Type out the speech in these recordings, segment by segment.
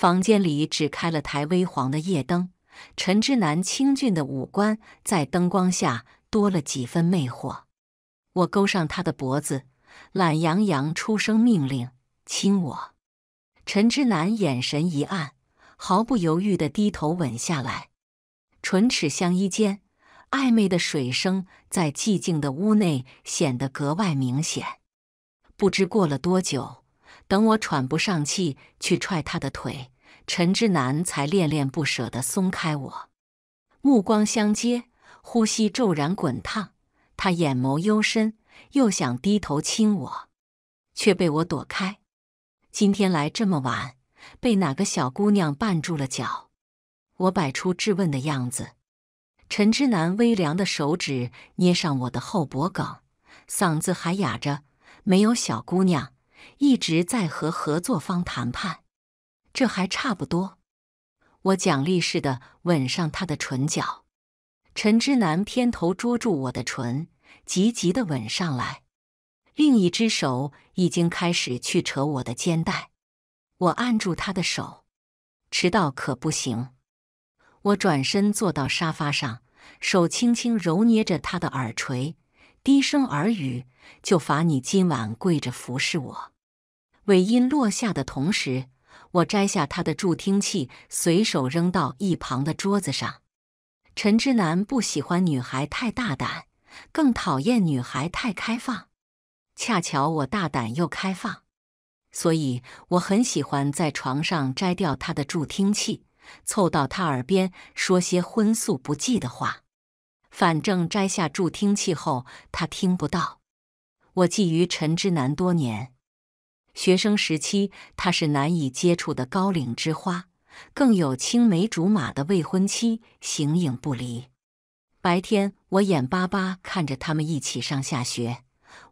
房间里只开了台微黄的夜灯，陈之南清俊的五官在灯光下多了几分魅惑。我勾上他的脖子，懒洋洋出声命令：“亲我。”陈之南眼神一暗，毫不犹豫地低头吻下来，唇齿相依间，暧昧的水声在寂静的屋内显得格外明显。不知过了多久。等我喘不上气，去踹他的腿，陈之南才恋恋不舍地松开我，目光相接，呼吸骤然滚烫。他眼眸幽深，又想低头亲我，却被我躲开。今天来这么晚，被哪个小姑娘绊住了脚？我摆出质问的样子。陈之南微凉的手指捏上我的后脖梗，嗓子还哑着，没有小姑娘。一直在和合作方谈判，这还差不多。我奖励似的吻上他的唇角，陈之南偏头捉住我的唇，急急的吻上来。另一只手已经开始去扯我的肩带，我按住他的手，迟到可不行。我转身坐到沙发上，手轻轻揉捏着他的耳垂，低声耳语：“就罚你今晚跪着服侍我。”尾音落下的同时，我摘下他的助听器，随手扔到一旁的桌子上。陈之南不喜欢女孩太大胆，更讨厌女孩太开放。恰巧我大胆又开放，所以我很喜欢在床上摘掉他的助听器，凑到他耳边说些荤素不忌的话。反正摘下助听器后，他听不到。我觊觎陈之南多年。学生时期，他是难以接触的高岭之花，更有青梅竹马的未婚妻形影不离。白天我眼巴巴看着他们一起上下学，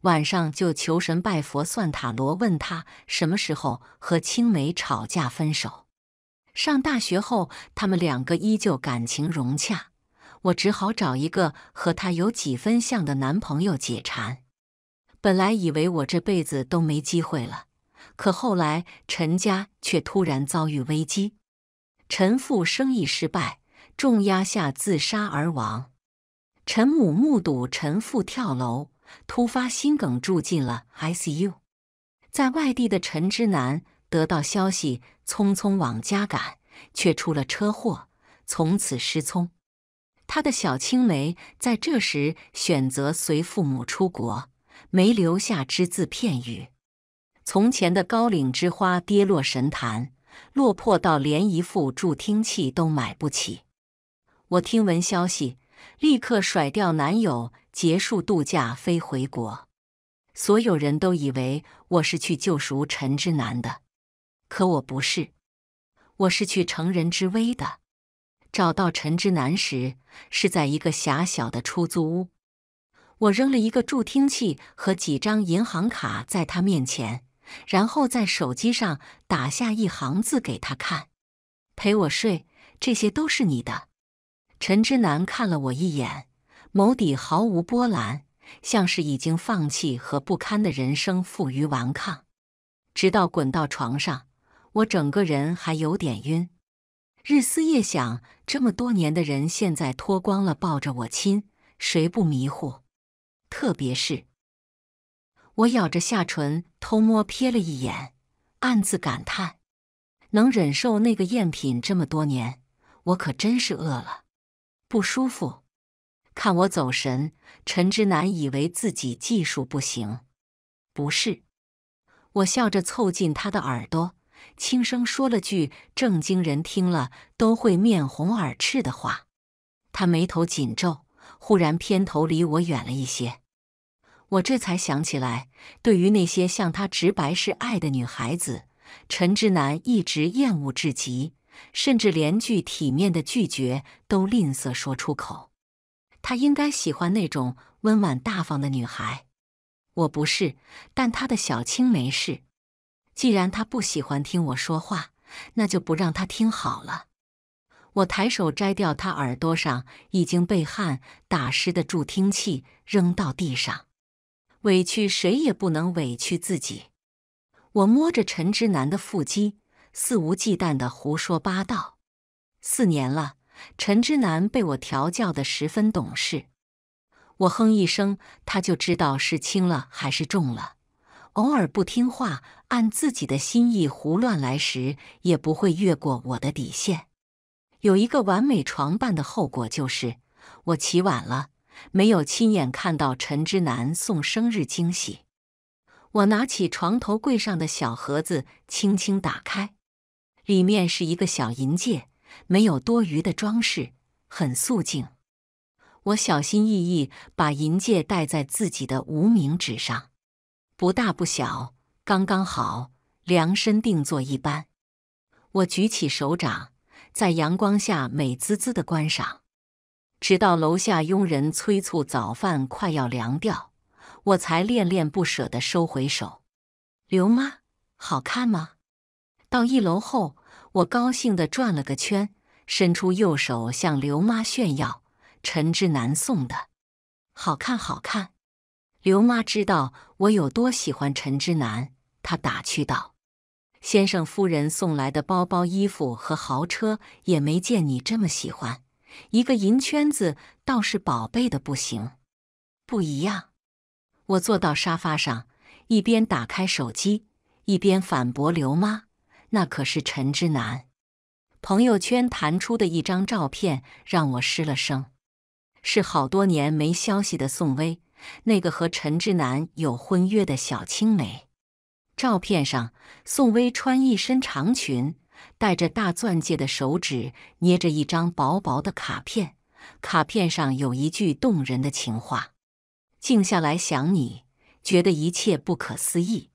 晚上就求神拜佛算塔罗，问他什么时候和青梅吵架分手。上大学后，他们两个依旧感情融洽，我只好找一个和他有几分像的男朋友解馋。本来以为我这辈子都没机会了。可后来，陈家却突然遭遇危机，陈父生意失败，重压下自杀而亡。陈母目睹陈父跳楼，突发心梗，住进了 ICU。在外地的陈之南得到消息，匆匆往家赶，却出了车祸，从此失聪。他的小青梅在这时选择随父母出国，没留下只字片语。从前的高岭之花跌落神坛，落魄到连一副助听器都买不起。我听闻消息，立刻甩掉男友，结束度假，飞回国。所有人都以为我是去救赎陈之南的，可我不是，我是去乘人之危的。找到陈之南时，是在一个狭小的出租屋。我扔了一个助听器和几张银行卡在他面前。然后在手机上打下一行字给他看：“陪我睡，这些都是你的。”陈之南看了我一眼，眸底毫无波澜，像是已经放弃和不堪的人生负隅顽抗。直到滚到床上，我整个人还有点晕。日思夜想这么多年的人，现在脱光了抱着我亲，谁不迷糊？特别是。我咬着下唇，偷摸瞥了一眼，暗自感叹：能忍受那个赝品这么多年，我可真是饿了，不舒服。看我走神，陈之南以为自己技术不行。不是，我笑着凑近他的耳朵，轻声说了句正经人听了都会面红耳赤的话。他眉头紧皱，忽然偏头离我远了一些。我这才想起来，对于那些向他直白示爱的女孩子，陈志南一直厌恶至极，甚至连句体面的拒绝都吝啬说出口。他应该喜欢那种温婉大方的女孩，我不是，但他的小青没事。既然他不喜欢听我说话，那就不让他听好了。我抬手摘掉他耳朵上已经被汗打湿的助听器，扔到地上。委屈谁也不能委屈自己。我摸着陈之南的腹肌，肆无忌惮地胡说八道。四年了，陈之南被我调教得十分懂事。我哼一声，他就知道是轻了还是重了。偶尔不听话，按自己的心意胡乱来时，也不会越过我的底线。有一个完美床伴的后果就是，我起晚了。没有亲眼看到陈之南送生日惊喜，我拿起床头柜上的小盒子，轻轻打开，里面是一个小银戒，没有多余的装饰，很素净。我小心翼翼把银戒戴在自己的无名指上，不大不小，刚刚好，量身定做一般。我举起手掌，在阳光下美滋滋的观赏。直到楼下佣人催促早饭快要凉掉，我才恋恋不舍地收回手。刘妈，好看吗？到一楼后，我高兴地转了个圈，伸出右手向刘妈炫耀：“陈之南送的，好看，好看。”刘妈知道我有多喜欢陈之南，她打趣道：“先生夫人送来的包包、衣服和豪车，也没见你这么喜欢。”一个银圈子倒是宝贝的不行，不一样。我坐到沙发上，一边打开手机，一边反驳刘妈：“那可是陈之南。”朋友圈弹出的一张照片让我失了声，是好多年没消息的宋薇，那个和陈之南有婚约的小青梅。照片上，宋薇穿一身长裙。戴着大钻戒的手指捏着一张薄薄的卡片，卡片上有一句动人的情话：“静下来想你，觉得一切不可思议。”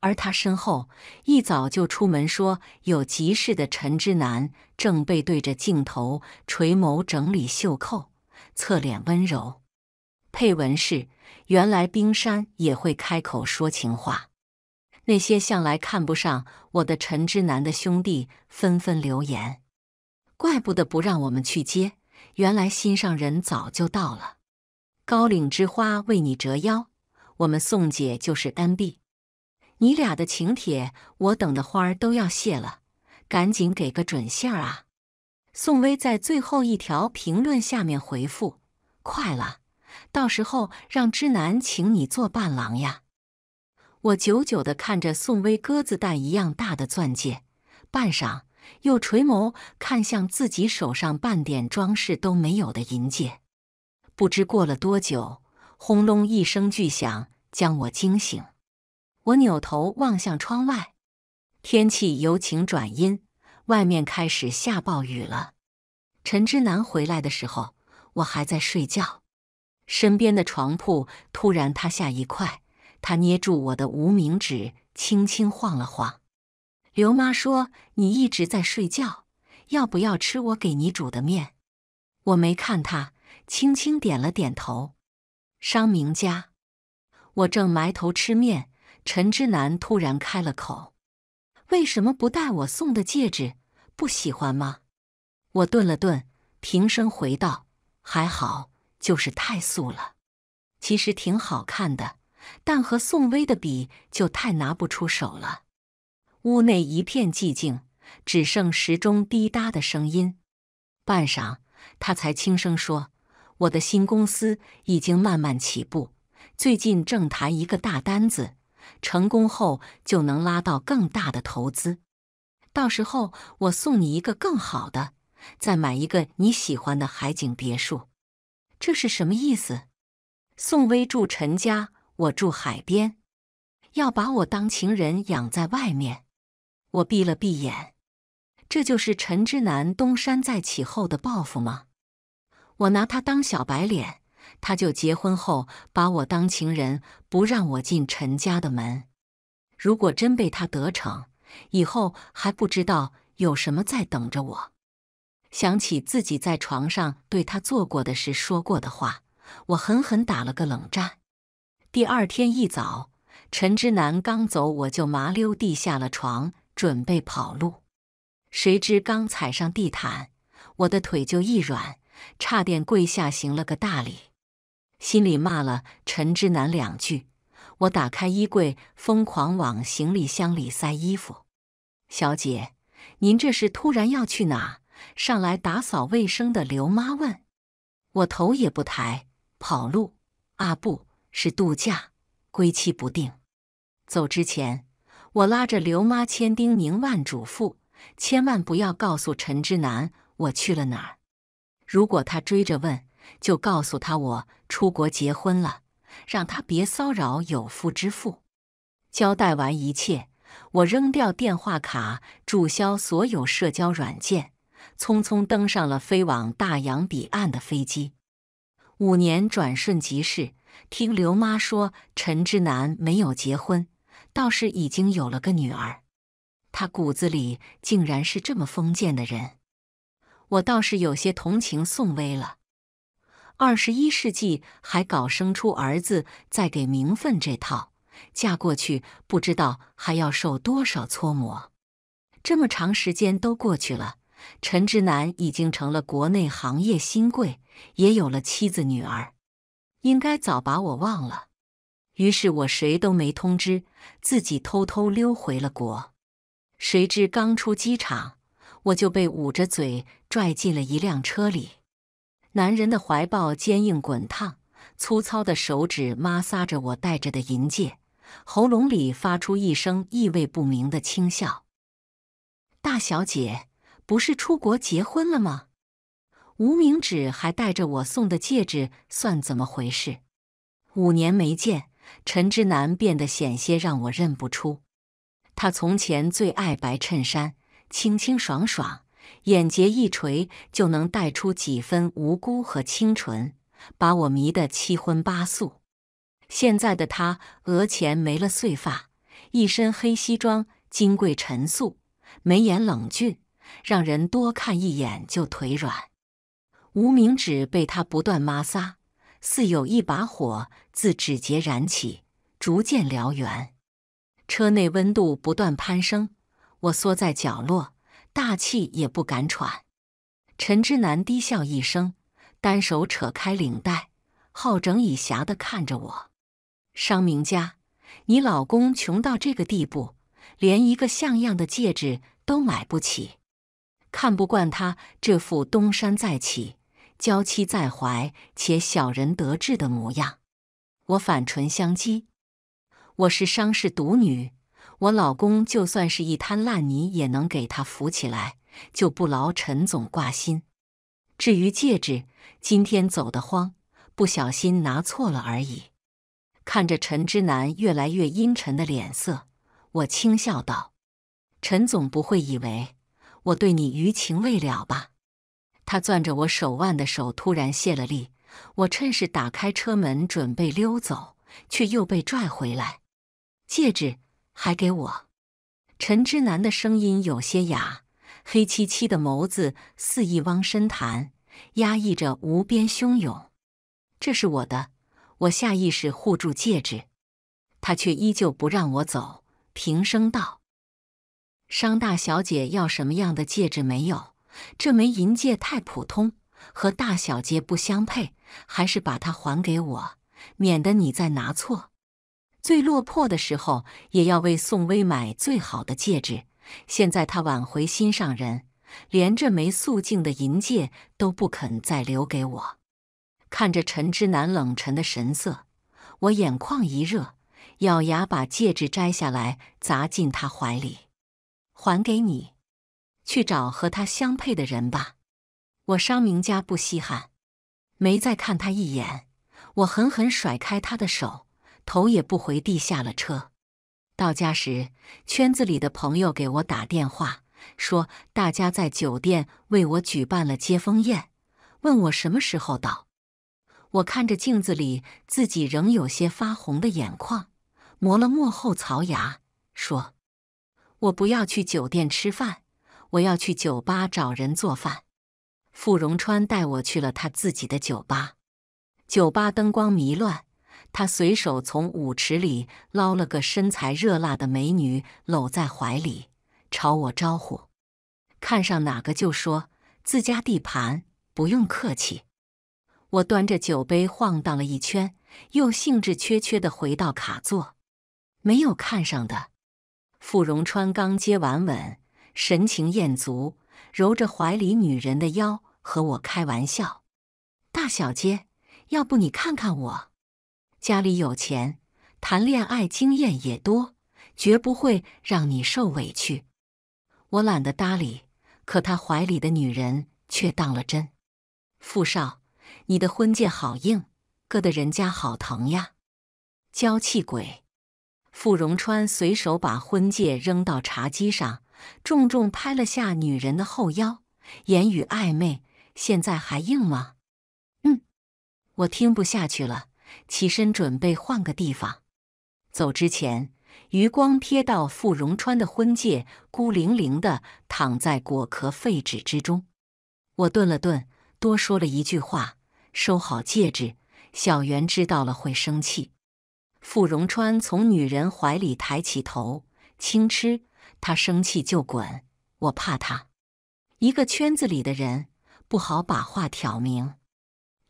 而他身后一早就出门说有急事的陈之南，正背对着镜头垂眸整理袖扣，侧脸温柔。配文是：“原来冰山也会开口说情话。”那些向来看不上我的陈之南的兄弟纷纷留言，怪不得不让我们去接，原来心上人早就到了。高岭之花为你折腰，我们宋姐就是 N B。你俩的请帖，我等的花儿都要谢了，赶紧给个准信儿啊！宋薇在最后一条评论下面回复：快了，到时候让之南请你做伴郎呀。我久久地看着宋薇鸽子蛋一样大的钻戒，半晌又垂眸看向自己手上半点装饰都没有的银戒。不知过了多久，轰隆一声巨响将我惊醒。我扭头望向窗外，天气由晴转阴，外面开始下暴雨了。陈之南回来的时候，我还在睡觉，身边的床铺突然塌下一块。他捏住我的无名指，轻轻晃了晃。刘妈说：“你一直在睡觉，要不要吃我给你煮的面？”我没看他，轻轻点了点头。商明家，我正埋头吃面，陈之南突然开了口：“为什么不戴我送的戒指？不喜欢吗？”我顿了顿，平声回道：“还好，就是太素了。其实挺好看的。”但和宋薇的比就太拿不出手了。屋内一片寂静，只剩时钟滴答的声音。半晌，他才轻声说：“我的新公司已经慢慢起步，最近正谈一个大单子，成功后就能拉到更大的投资。到时候我送你一个更好的，再买一个你喜欢的海景别墅。”这是什么意思？宋薇住陈家。我住海边，要把我当情人养在外面。我闭了闭眼，这就是陈之南东山再起后的报复吗？我拿他当小白脸，他就结婚后把我当情人，不让我进陈家的门。如果真被他得逞，以后还不知道有什么在等着我。想起自己在床上对他做过的事、说过的话，我狠狠打了个冷战。第二天一早，陈之南刚走，我就麻溜地下了床，准备跑路。谁知刚踩上地毯，我的腿就一软，差点跪下行了个大礼，心里骂了陈之南两句。我打开衣柜，疯狂往行李箱里塞衣服。“小姐，您这是突然要去哪？”上来打扫卫生的刘妈问我，头也不抬：“跑路，啊，不是度假，归期不定。走之前，我拉着刘妈千叮咛万嘱咐，千万不要告诉陈之南我去了哪儿。如果他追着问，就告诉他我出国结婚了，让他别骚扰有夫之妇。交代完一切，我扔掉电话卡，注销所有社交软件，匆匆登上了飞往大洋彼岸的飞机。五年转瞬即逝。听刘妈说，陈志南没有结婚，倒是已经有了个女儿。他骨子里竟然是这么封建的人，我倒是有些同情宋薇了。二十一世纪还搞生出儿子再给名分这套，嫁过去不知道还要受多少搓磨。这么长时间都过去了，陈志南已经成了国内行业新贵，也有了妻子女儿。应该早把我忘了，于是我谁都没通知，自己偷偷溜回了国。谁知刚出机场，我就被捂着嘴拽进了一辆车里。男人的怀抱坚硬滚烫，粗糙的手指摩挲着我戴着的银戒，喉咙里发出一声意味不明的轻笑：“大小姐，不是出国结婚了吗？”无名指还戴着我送的戒指，算怎么回事？五年没见，陈之南变得险些让我认不出。他从前最爱白衬衫，清清爽爽，眼睫一垂就能带出几分无辜和清纯，把我迷得七荤八素。现在的他额前没了碎发，一身黑西装，金贵沉肃，眉眼冷峻，让人多看一眼就腿软。无名指被他不断摩挲，似有一把火自指节燃起，逐渐燎原。车内温度不断攀升，我缩在角落，大气也不敢喘。陈之南低笑一声，单手扯开领带，好整以暇地看着我。商明家，你老公穷到这个地步，连一个像样的戒指都买不起，看不惯他这副东山再起。娇妻在怀且小人得志的模样，我反唇相讥。我是商氏独女，我老公就算是一滩烂泥也能给他扶起来，就不劳陈总挂心。至于戒指，今天走得慌，不小心拿错了而已。看着陈之南越来越阴沉的脸色，我轻笑道：“陈总不会以为我对你余情未了吧？”他攥着我手腕的手突然泄了力，我趁势打开车门准备溜走，却又被拽回来。戒指还给我。陈之南的声音有些哑，黑漆漆的眸子似一汪深潭，压抑着无边汹涌。这是我的，我下意识护住戒指，他却依旧不让我走，平声道：“商大小姐要什么样的戒指没有？”这枚银戒太普通，和大小姐不相配，还是把它还给我，免得你再拿错。最落魄的时候也要为宋薇买最好的戒指，现在他挽回心上人，连这枚素净的银戒都不肯再留给我。看着陈之南冷沉的神色，我眼眶一热，咬牙把戒指摘下来，砸进他怀里：“还给你。”去找和他相配的人吧，我商明家不稀罕。没再看他一眼，我狠狠甩开他的手，头也不回地下了车。到家时，圈子里的朋友给我打电话，说大家在酒店为我举办了接风宴，问我什么时候到。我看着镜子里自己仍有些发红的眼眶，磨了磨后槽牙，说：“我不要去酒店吃饭。”我要去酒吧找人做饭。傅荣川带我去了他自己的酒吧，酒吧灯光迷乱。他随手从舞池里捞了个身材热辣的美女，搂在怀里，朝我招呼：“看上哪个就说，自家地盘，不用客气。”我端着酒杯晃荡了一圈，又兴致缺缺的回到卡座，没有看上的。傅荣川刚接完吻。神情艳足，揉着怀里女人的腰，和我开玩笑：“大小姐，要不你看看我，家里有钱，谈恋爱经验也多，绝不会让你受委屈。”我懒得搭理，可他怀里的女人却当了真：“傅少，你的婚戒好硬，硌得人家好疼呀！”娇气鬼，傅荣川随手把婚戒扔到茶几上。重重拍了下女人的后腰，言语暧昧。现在还硬吗？嗯，我听不下去了，起身准备换个地方。走之前，余光瞥到傅荣川的婚戒孤零零的躺在果壳废纸之中。我顿了顿，多说了一句话，收好戒指。小袁知道了会生气。傅荣川从女人怀里抬起头，轻嗤。他生气就滚，我怕他。一个圈子里的人不好把话挑明，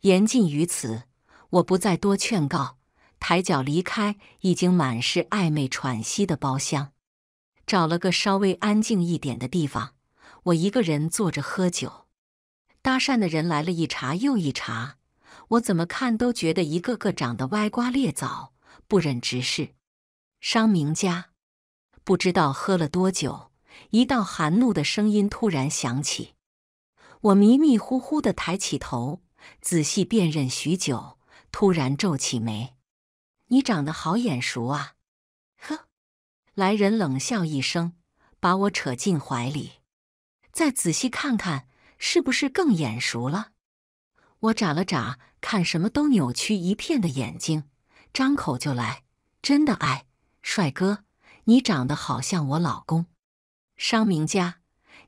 言尽于此，我不再多劝告，抬脚离开已经满是暧昧喘息的包厢，找了个稍微安静一点的地方，我一个人坐着喝酒。搭讪的人来了一茬又一茬，我怎么看都觉得一个个长得歪瓜裂枣，不忍直视。商明家。不知道喝了多久，一道寒怒的声音突然响起。我迷迷糊糊地抬起头，仔细辨认许久，突然皱起眉：“你长得好眼熟啊！”呵，来人冷笑一声，把我扯进怀里，再仔细看看，是不是更眼熟了？我眨了眨，看什么都扭曲一片的眼睛，张口就来：“真的爱，帅哥。”你长得好像我老公，商明佳，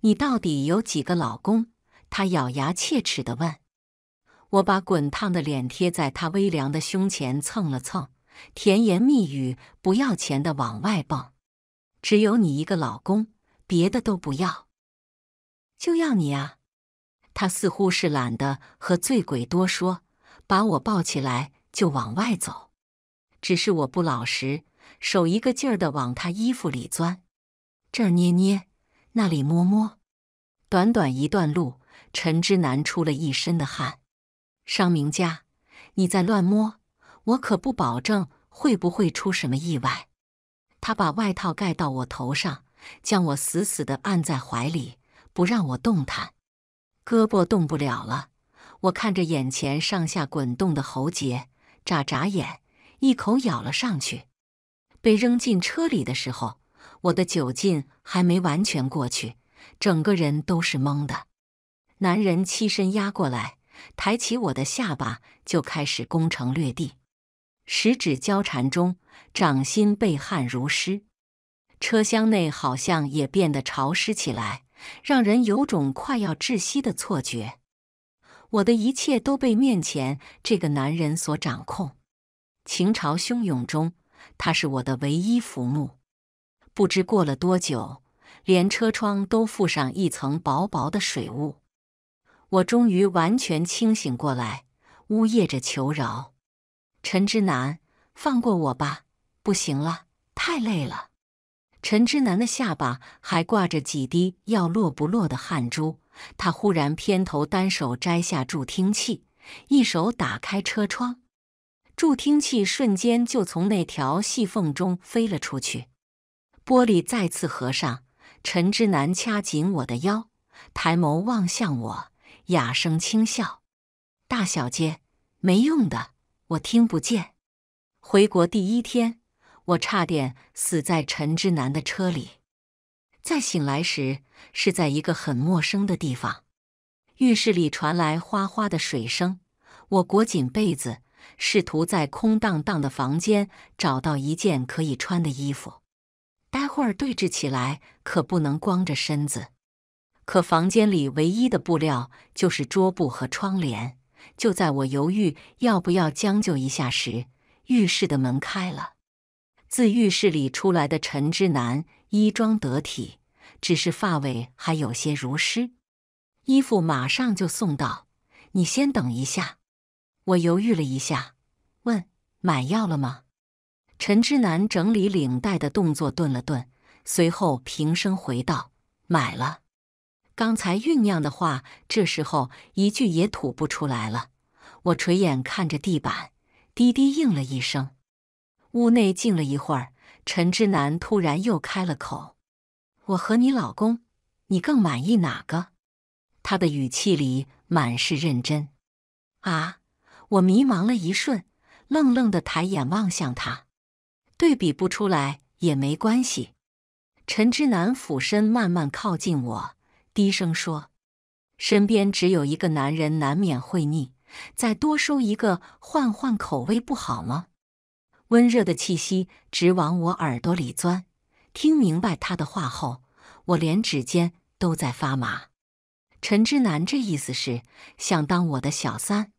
你到底有几个老公？他咬牙切齿的问。我把滚烫的脸贴在他微凉的胸前蹭了蹭，甜言蜜语不要钱的往外蹦。只有你一个老公，别的都不要，就要你啊！他似乎是懒得和醉鬼多说，把我抱起来就往外走。只是我不老实。手一个劲儿的往他衣服里钻，这儿捏捏，那里摸摸。短短一段路，陈之南出了一身的汗。商明佳，你再乱摸，我可不保证会不会出什么意外。他把外套盖到我头上，将我死死的按在怀里，不让我动弹。胳膊动不了了，我看着眼前上下滚动的喉结，眨眨眼，一口咬了上去。被扔进车里的时候，我的酒劲还没完全过去，整个人都是懵的。男人欺身压过来，抬起我的下巴，就开始攻城略地。十指交缠中，掌心被汗如湿。车厢内好像也变得潮湿起来，让人有种快要窒息的错觉。我的一切都被面前这个男人所掌控，情潮汹涌中。他是我的唯一浮木。不知过了多久，连车窗都附上一层薄薄的水雾。我终于完全清醒过来，呜咽着求饶：“陈之南，放过我吧！不行了，太累了。”陈之南的下巴还挂着几滴要落不落的汗珠，他忽然偏头，单手摘下助听器，一手打开车窗。助听器瞬间就从那条细缝中飞了出去，玻璃再次合上。陈之南掐紧我的腰，抬眸望向我，哑声轻笑：“大小姐，没用的，我听不见。”回国第一天，我差点死在陈之南的车里。再醒来时，是在一个很陌生的地方。浴室里传来哗哗的水声，我裹紧被子。试图在空荡荡的房间找到一件可以穿的衣服，待会儿对峙起来可不能光着身子。可房间里唯一的布料就是桌布和窗帘。就在我犹豫要不要将就一下时，浴室的门开了。自浴室里出来的陈之南衣装得体，只是发尾还有些如湿。衣服马上就送到，你先等一下。我犹豫了一下，问：“买药了吗？”陈之南整理领带的动作顿了顿，随后平声回道：“买了。”刚才酝酿的话，这时候一句也吐不出来了。我垂眼看着地板，低低应了一声。屋内静了一会儿，陈之南突然又开了口：“我和你老公，你更满意哪个？”他的语气里满是认真。啊。我迷茫了一瞬，愣愣的抬眼望向他，对比不出来也没关系。陈之南俯身慢慢靠近我，低声说：“身边只有一个男人，难免会腻，再多收一个换换口味不好吗？”温热的气息直往我耳朵里钻。听明白他的话后，我连指尖都在发麻。陈之南这意思是想当我的小三。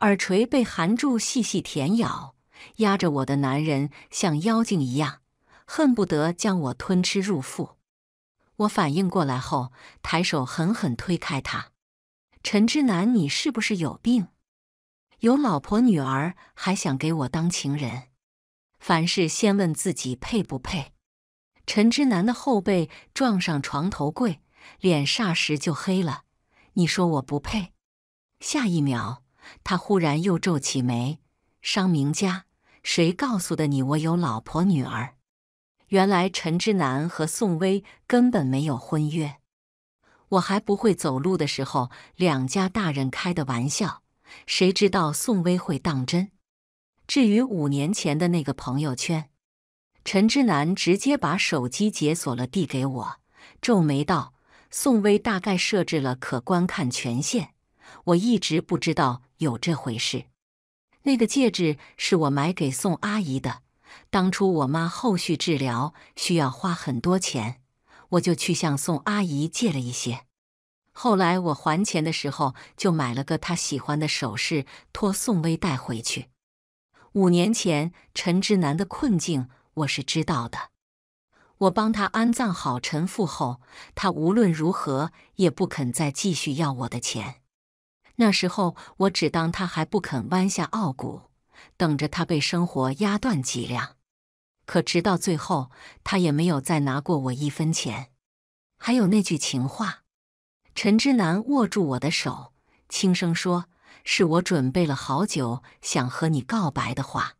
耳垂被含住，细细舔咬，压着我的男人像妖精一样，恨不得将我吞吃入腹。我反应过来后，抬手狠狠推开他：“陈之南，你是不是有病？有老婆女儿还想给我当情人？凡事先问自己配不配。”陈之南的后背撞上床头柜，脸霎时就黑了。你说我不配？下一秒。他忽然又皱起眉：“商明家，谁告诉的你我有老婆女儿？原来陈之南和宋薇根本没有婚约。我还不会走路的时候，两家大人开的玩笑，谁知道宋薇会当真？至于五年前的那个朋友圈，陈之南直接把手机解锁了，递给我，皱眉道：宋薇大概设置了可观看权限。”我一直不知道有这回事。那个戒指是我买给宋阿姨的。当初我妈后续治疗需要花很多钱，我就去向宋阿姨借了一些。后来我还钱的时候，就买了个她喜欢的首饰，托宋薇带回去。五年前，陈之南的困境我是知道的。我帮他安葬好陈父后，他无论如何也不肯再继续要我的钱。那时候我只当他还不肯弯下傲骨，等着他被生活压断脊梁。可直到最后，他也没有再拿过我一分钱。还有那句情话，陈之南握住我的手，轻声说：“是我准备了好久，想和你告白的话。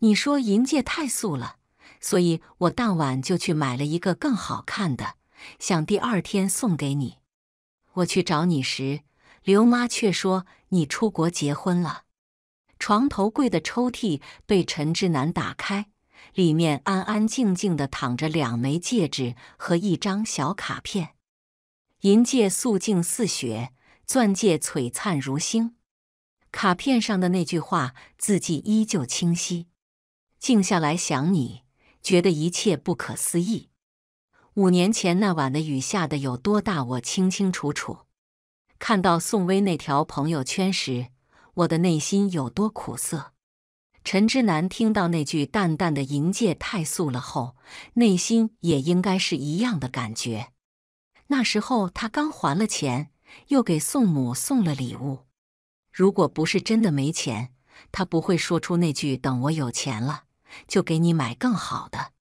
你说银戒太素了，所以我当晚就去买了一个更好看的，想第二天送给你。我去找你时。”刘妈却说：“你出国结婚了。”床头柜的抽屉被陈志南打开，里面安安静静的躺着两枚戒指和一张小卡片。银戒素净似雪，钻戒璀璨如星。卡片上的那句话字迹依旧清晰。静下来想，你觉得一切不可思议。五年前那晚的雨下得有多大，我清清楚楚。看到宋威那条朋友圈时，我的内心有多苦涩。陈之南听到那句“淡淡的迎接太素了”后，内心也应该是一样的感觉。那时候他刚还了钱，又给宋母送了礼物。如果不是真的没钱，他不会说出那句“等我有钱了，就给你买更好的”。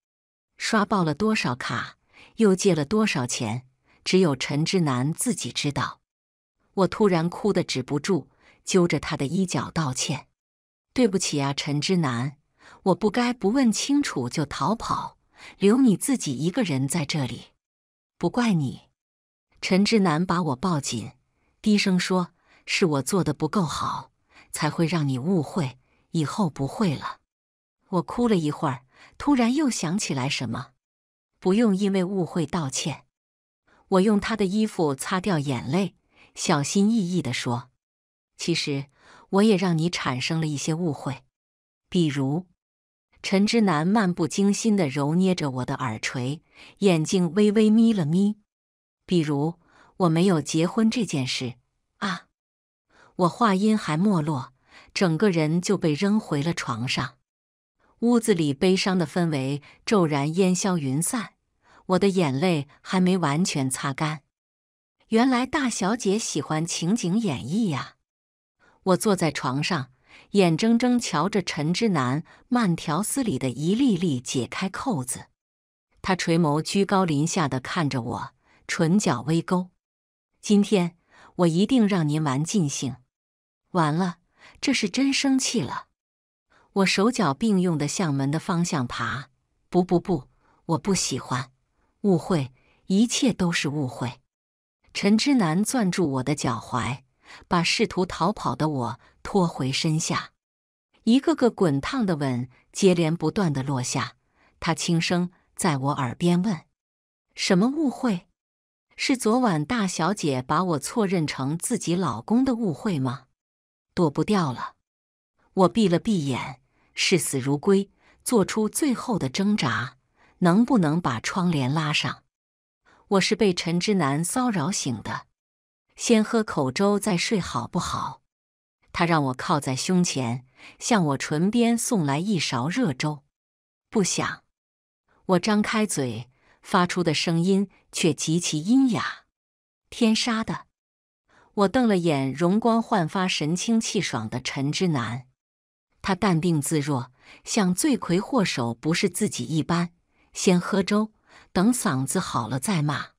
刷爆了多少卡，又借了多少钱，只有陈之南自己知道。我突然哭得止不住，揪着他的衣角道歉：“对不起啊，陈之南，我不该不问清楚就逃跑，留你自己一个人在这里。不怪你。”陈之南把我抱紧，低声说：“是我做的不够好，才会让你误会。以后不会了。”我哭了一会儿，突然又想起来什么：“不用因为误会道歉。”我用他的衣服擦掉眼泪。小心翼翼的说：“其实，我也让你产生了一些误会，比如陈之南漫不经心的揉捏着我的耳垂，眼睛微微眯了眯；比如我没有结婚这件事啊。”我话音还没落，整个人就被扔回了床上。屋子里悲伤的氛围骤然烟消云散，我的眼泪还没完全擦干。原来大小姐喜欢情景演绎呀！我坐在床上，眼睁睁瞧着陈之南慢条斯理的一粒粒解开扣子。他垂眸，居高临下的看着我，唇角微勾。今天我一定让您玩尽兴。完了，这是真生气了。我手脚并用的向门的方向爬。不不不，我不喜欢。误会，一切都是误会。陈之南攥住我的脚踝，把试图逃跑的我拖回身下，一个个滚烫的吻接连不断的落下。他轻声在我耳边问：“什么误会？是昨晚大小姐把我错认成自己老公的误会吗？”躲不掉了。我闭了闭眼，视死如归，做出最后的挣扎：“能不能把窗帘拉上？”我是被陈之南骚扰醒的，先喝口粥再睡好不好？他让我靠在胸前，向我唇边送来一勺热粥。不想，我张开嘴，发出的声音却极其阴哑。天杀的！我瞪了眼容光焕发、神清气爽的陈之南，他淡定自若，像罪魁祸首不是自己一般。先喝粥。等嗓子好了再骂。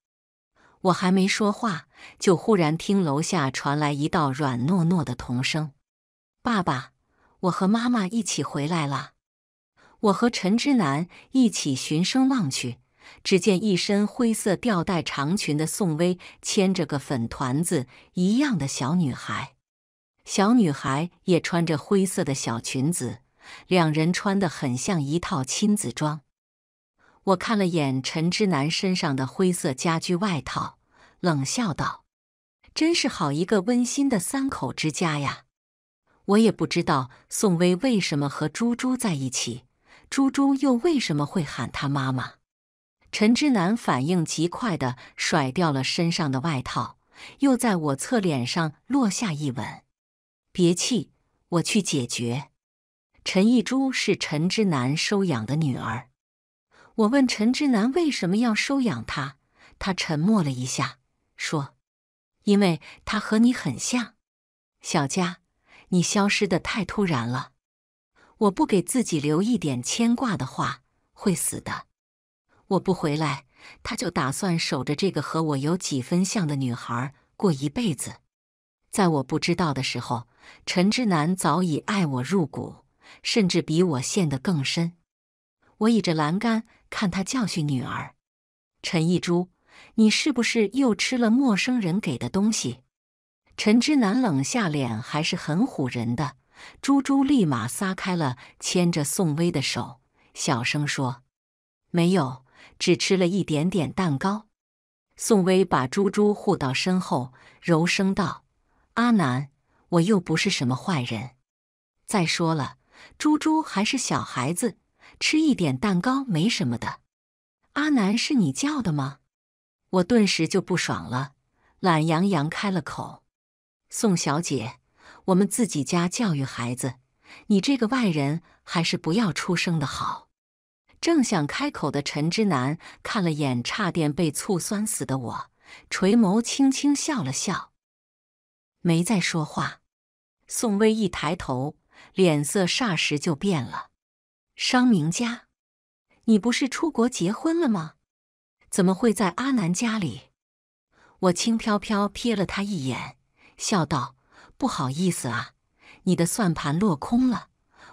我还没说话，就忽然听楼下传来一道软糯糯的童声：“爸爸，我和妈妈一起回来了。”我和陈之南一起循声望去，只见一身灰色吊带长裙的宋薇牵着个粉团子一样的小女孩，小女孩也穿着灰色的小裙子，两人穿的很像一套亲子装。我看了眼陈之南身上的灰色家居外套，冷笑道：“真是好一个温馨的三口之家呀！”我也不知道宋薇为什么和猪猪在一起，猪猪又为什么会喊她妈妈。陈之南反应极快地甩掉了身上的外套，又在我侧脸上落下一吻。“别气，我去解决。”陈一珠是陈之南收养的女儿。我问陈之南为什么要收养他，他沉默了一下，说：“因为他和你很像，小佳，你消失的太突然了，我不给自己留一点牵挂的话，会死的。我不回来，他就打算守着这个和我有几分像的女孩过一辈子。在我不知道的时候，陈之南早已爱我入骨，甚至比我陷得更深。我倚着栏杆。”看他教训女儿，陈一珠，你是不是又吃了陌生人给的东西？陈之南冷下脸，还是很唬人的。猪猪立马撒开了牵着宋薇的手，小声说：“没有，只吃了一点点蛋糕。”宋薇把猪猪护到身后，柔声道：“阿南，我又不是什么坏人。再说了，猪猪还是小孩子。”吃一点蛋糕没什么的，阿南是你叫的吗？我顿时就不爽了，懒洋洋开了口：“宋小姐，我们自己家教育孩子，你这个外人还是不要出声的好。”正想开口的陈之南看了眼差点被醋酸死的我，垂眸轻轻笑了笑，没再说话。宋薇一抬头，脸色霎时就变了。商明家，你不是出国结婚了吗？怎么会在阿南家里？我轻飘飘瞥了他一眼，笑道：“不好意思啊，你的算盘落空了。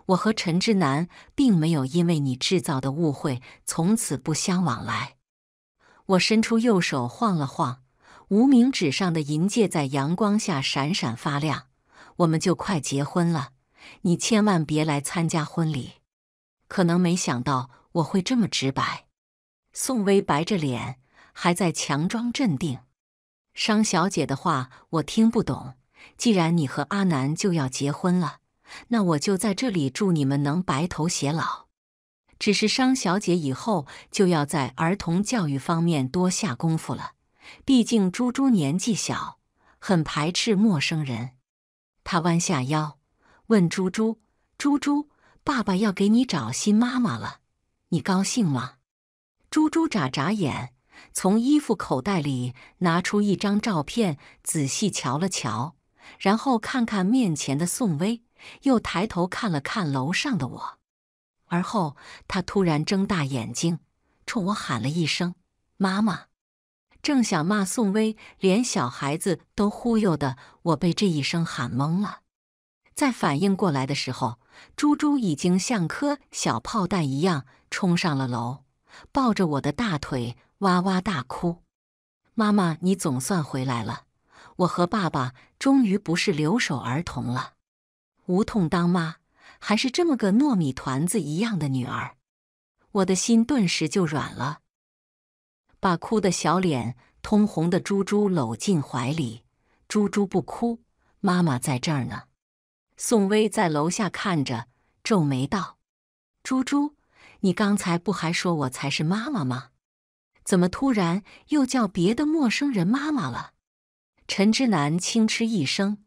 我和陈志南并没有因为你制造的误会从此不相往来。”我伸出右手晃了晃，无名指上的银戒在阳光下闪闪发亮。我们就快结婚了，你千万别来参加婚礼。可能没想到我会这么直白，宋薇白着脸，还在强装镇定。商小姐的话我听不懂。既然你和阿南就要结婚了，那我就在这里祝你们能白头偕老。只是商小姐以后就要在儿童教育方面多下功夫了，毕竟猪猪年纪小，很排斥陌生人。他弯下腰问猪猪：“猪猪。”爸爸要给你找新妈妈了，你高兴吗？猪猪眨眨眼，从衣服口袋里拿出一张照片，仔细瞧了瞧，然后看看面前的宋薇，又抬头看了看楼上的我，而后他突然睁大眼睛，冲我喊了一声：“妈妈！”正想骂宋薇，连小孩子都忽悠的我被这一声喊懵了，在反应过来的时候。猪猪已经像颗小炮弹一样冲上了楼，抱着我的大腿哇哇大哭：“妈妈，你总算回来了！我和爸爸终于不是留守儿童了。”无痛当妈，还是这么个糯米团子一样的女儿，我的心顿时就软了，把哭的小脸通红的猪猪搂进怀里：“猪猪不哭，妈妈在这儿呢。”宋薇在楼下看着，皱眉道：“猪猪，你刚才不还说我才是妈妈吗？怎么突然又叫别的陌生人妈妈了？”陈之南轻嗤一声：“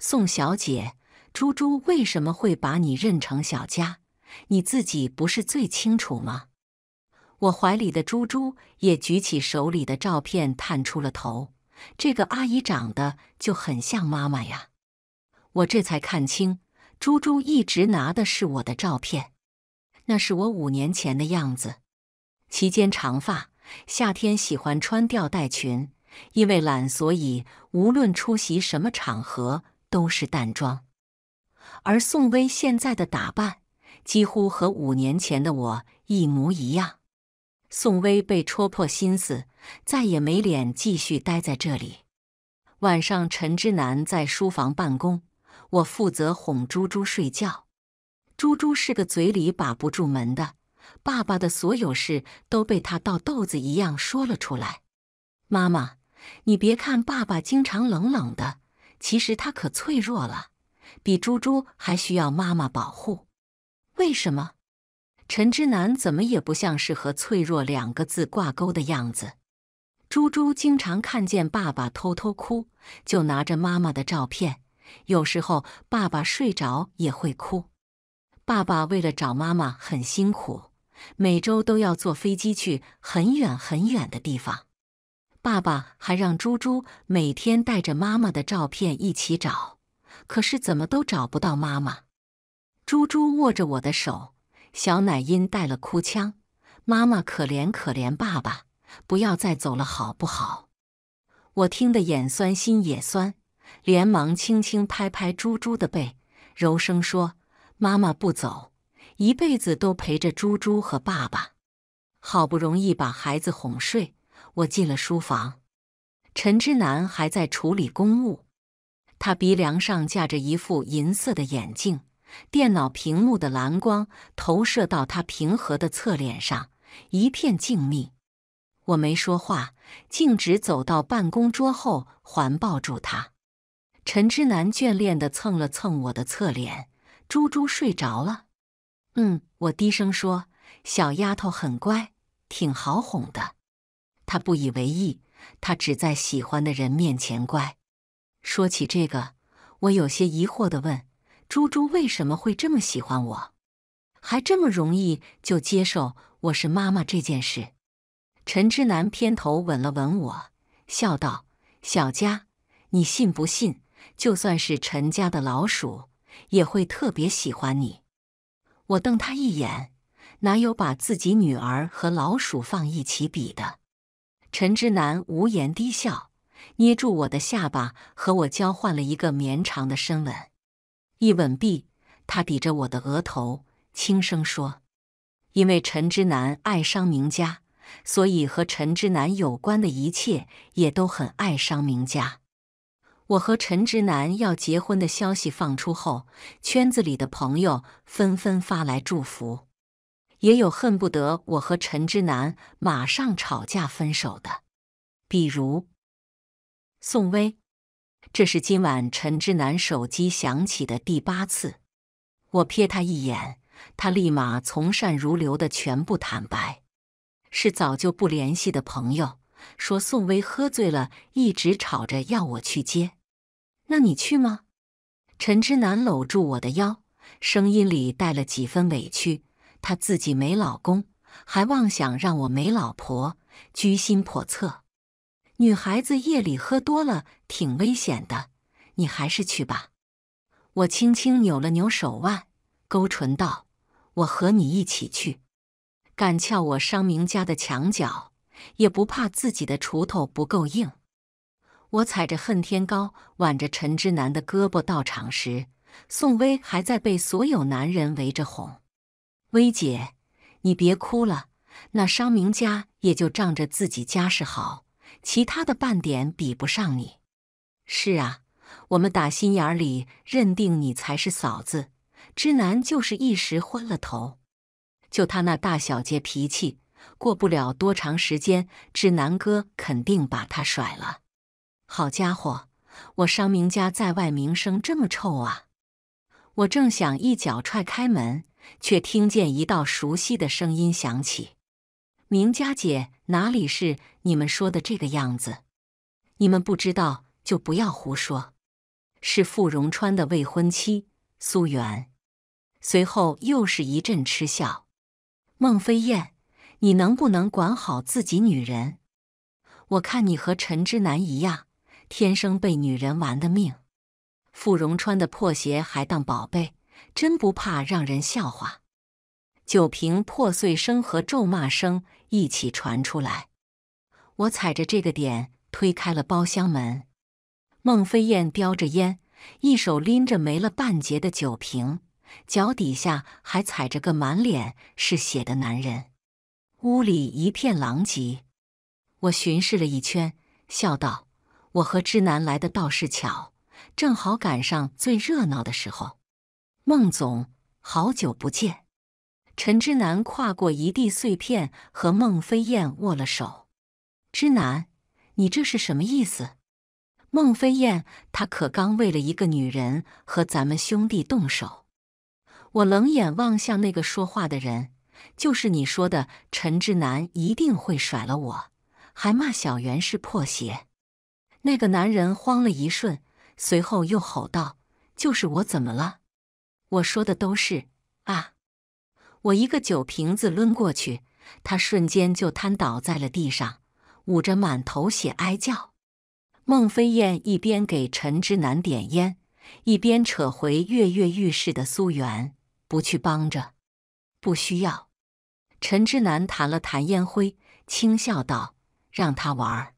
宋小姐，猪猪为什么会把你认成小佳？你自己不是最清楚吗？”我怀里的猪猪也举起手里的照片，探出了头：“这个阿姨长得就很像妈妈呀。”我这才看清，猪猪一直拿的是我的照片，那是我五年前的样子，齐肩长发，夏天喜欢穿吊带裙，因为懒，所以无论出席什么场合都是淡妆。而宋薇现在的打扮几乎和五年前的我一模一样。宋薇被戳破心思，再也没脸继续待在这里。晚上，陈之南在书房办公。我负责哄猪猪睡觉，猪猪是个嘴里把不住门的，爸爸的所有事都被他倒豆子一样说了出来。妈妈，你别看爸爸经常冷冷的，其实他可脆弱了，比猪猪还需要妈妈保护。为什么？陈之南怎么也不像是和脆弱两个字挂钩的样子。猪猪经常看见爸爸偷偷哭，就拿着妈妈的照片。有时候，爸爸睡着也会哭。爸爸为了找妈妈很辛苦，每周都要坐飞机去很远很远的地方。爸爸还让猪猪每天带着妈妈的照片一起找，可是怎么都找不到妈妈。猪猪握着我的手，小奶音带了哭腔：“妈妈，可怜可怜爸爸，不要再走了，好不好？”我听得眼酸心也酸。连忙轻轻拍拍猪猪的背，柔声说：“妈妈不走，一辈子都陪着猪猪和爸爸。”好不容易把孩子哄睡，我进了书房。陈之南还在处理公务，他鼻梁上架着一副银色的眼镜，电脑屏幕的蓝光投射到他平和的侧脸上，一片静谧。我没说话，径直走到办公桌后，环抱住他。陈之南眷恋的蹭了蹭我的侧脸，猪猪睡着了。嗯，我低声说：“小丫头很乖，挺好哄的。”他不以为意，他只在喜欢的人面前乖。说起这个，我有些疑惑的问：“猪猪为什么会这么喜欢我？还这么容易就接受我是妈妈这件事？”陈之南偏头吻了吻我，笑道：“小佳，你信不信？”就算是陈家的老鼠，也会特别喜欢你。我瞪他一眼，哪有把自己女儿和老鼠放一起比的？陈之南无言低笑，捏住我的下巴，和我交换了一个绵长的深吻。一吻毕，他抵着我的额头，轻声说：“因为陈之南爱伤名家，所以和陈之南有关的一切也都很爱伤名家。”我和陈之南要结婚的消息放出后，圈子里的朋友纷纷发来祝福，也有恨不得我和陈之南马上吵架分手的，比如宋薇。这是今晚陈之南手机响起的第八次，我瞥他一眼，他立马从善如流的全部坦白，是早就不联系的朋友说宋薇喝醉了，一直吵着要我去接。那你去吗？陈之南搂住我的腰，声音里带了几分委屈。他自己没老公，还妄想让我没老婆，居心叵测。女孩子夜里喝多了挺危险的，你还是去吧。我轻轻扭了扭手腕，勾唇道：“我和你一起去。敢撬我商明家的墙角，也不怕自己的锄头不够硬。”我踩着恨天高，挽着陈之南的胳膊到场时，宋薇还在被所有男人围着哄。薇姐，你别哭了。那商明家也就仗着自己家世好，其他的半点比不上你。是啊，我们打心眼里认定你才是嫂子。之南就是一时昏了头，就他那大小姐脾气，过不了多长时间，之南哥肯定把他甩了。好家伙，我商明家在外名声这么臭啊！我正想一脚踹开门，却听见一道熟悉的声音响起：“明家姐，哪里是你们说的这个样子？你们不知道就不要胡说。”是傅荣川的未婚妻苏元，随后又是一阵嗤笑：“孟飞燕，你能不能管好自己女人？我看你和陈之南一样。”天生被女人玩的命，傅荣穿的破鞋还当宝贝，真不怕让人笑话。酒瓶破碎声和咒骂声一起传出来，我踩着这个点推开了包厢门。孟飞燕叼着烟，一手拎着没了半截的酒瓶，脚底下还踩着个满脸是血的男人。屋里一片狼藉，我巡视了一圈，笑道。我和之南来的倒是巧，正好赶上最热闹的时候。孟总，好久不见。陈之南跨过一地碎片，和孟飞燕握了手。之南，你这是什么意思？孟飞燕，他可刚为了一个女人和咱们兄弟动手。我冷眼望向那个说话的人，就是你说的陈之南，一定会甩了我，还骂小袁是破鞋。那个男人慌了一瞬，随后又吼道：“就是我，怎么了？我说的都是啊！”我一个酒瓶子抡过去，他瞬间就瘫倒在了地上，捂着满头血哀叫。孟飞燕一边给陈之南点烟，一边扯回跃跃欲试的苏元，不去帮着，不需要。陈之南弹了弹烟灰，轻笑道：“让他玩。”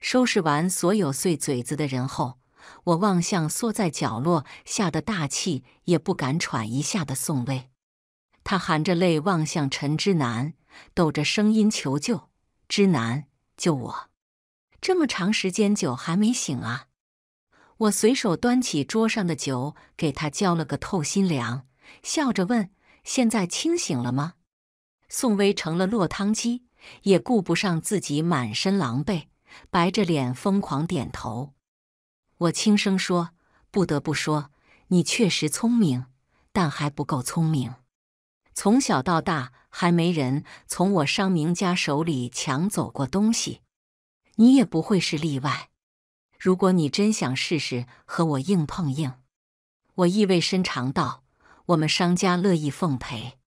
收拾完所有碎嘴子的人后，我望向缩在角落、吓得大气也不敢喘一下的宋薇，他含着泪望向陈之南，抖着声音求救：“之南，救我！”这么长时间酒还没醒啊！我随手端起桌上的酒，给他浇了个透心凉，笑着问：“现在清醒了吗？”宋薇成了落汤鸡，也顾不上自己满身狼狈。白着脸，疯狂点头。我轻声说：“不得不说，你确实聪明，但还不够聪明。从小到大，还没人从我商明家手里抢走过东西，你也不会是例外。如果你真想试试和我硬碰硬，我意味深长道：我们商家乐意奉陪。”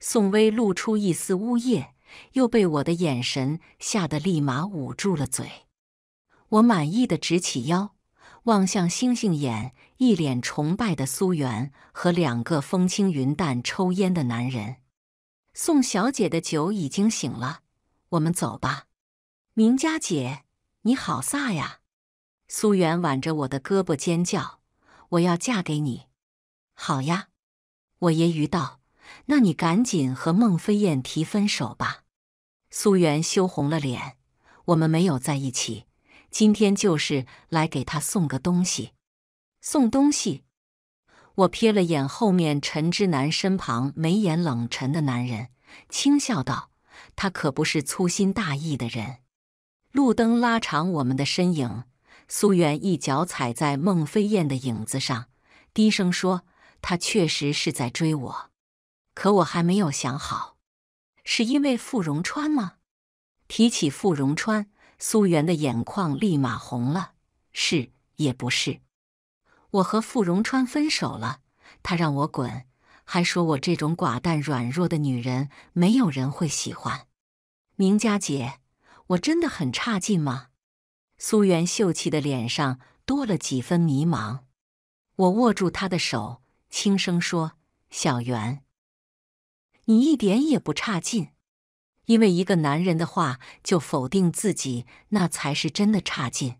宋威露出一丝呜咽。又被我的眼神吓得立马捂住了嘴。我满意的直起腰，望向星星眼、一脸崇拜的苏元和两个风轻云淡抽烟的男人。宋小姐的酒已经醒了，我们走吧。明家姐，你好飒呀！苏元挽着我的胳膊尖叫：“我要嫁给你！”好呀，我揶揄道。那你赶紧和孟飞燕提分手吧。苏元羞红了脸，我们没有在一起。今天就是来给他送个东西。送东西？我瞥了眼后面陈之南身旁眉眼冷沉的男人，轻笑道：“他可不是粗心大意的人。”路灯拉长我们的身影，苏元一脚踩在孟飞燕的影子上，低声说：“他确实是在追我。”可我还没有想好，是因为傅荣川吗？提起傅荣川，苏元的眼眶立马红了。是也不是？我和傅荣川分手了，他让我滚，还说我这种寡淡软弱的女人没有人会喜欢。明家姐，我真的很差劲吗？苏元秀气的脸上多了几分迷茫。我握住她的手，轻声说：“小元。”你一点也不差劲，因为一个男人的话就否定自己，那才是真的差劲。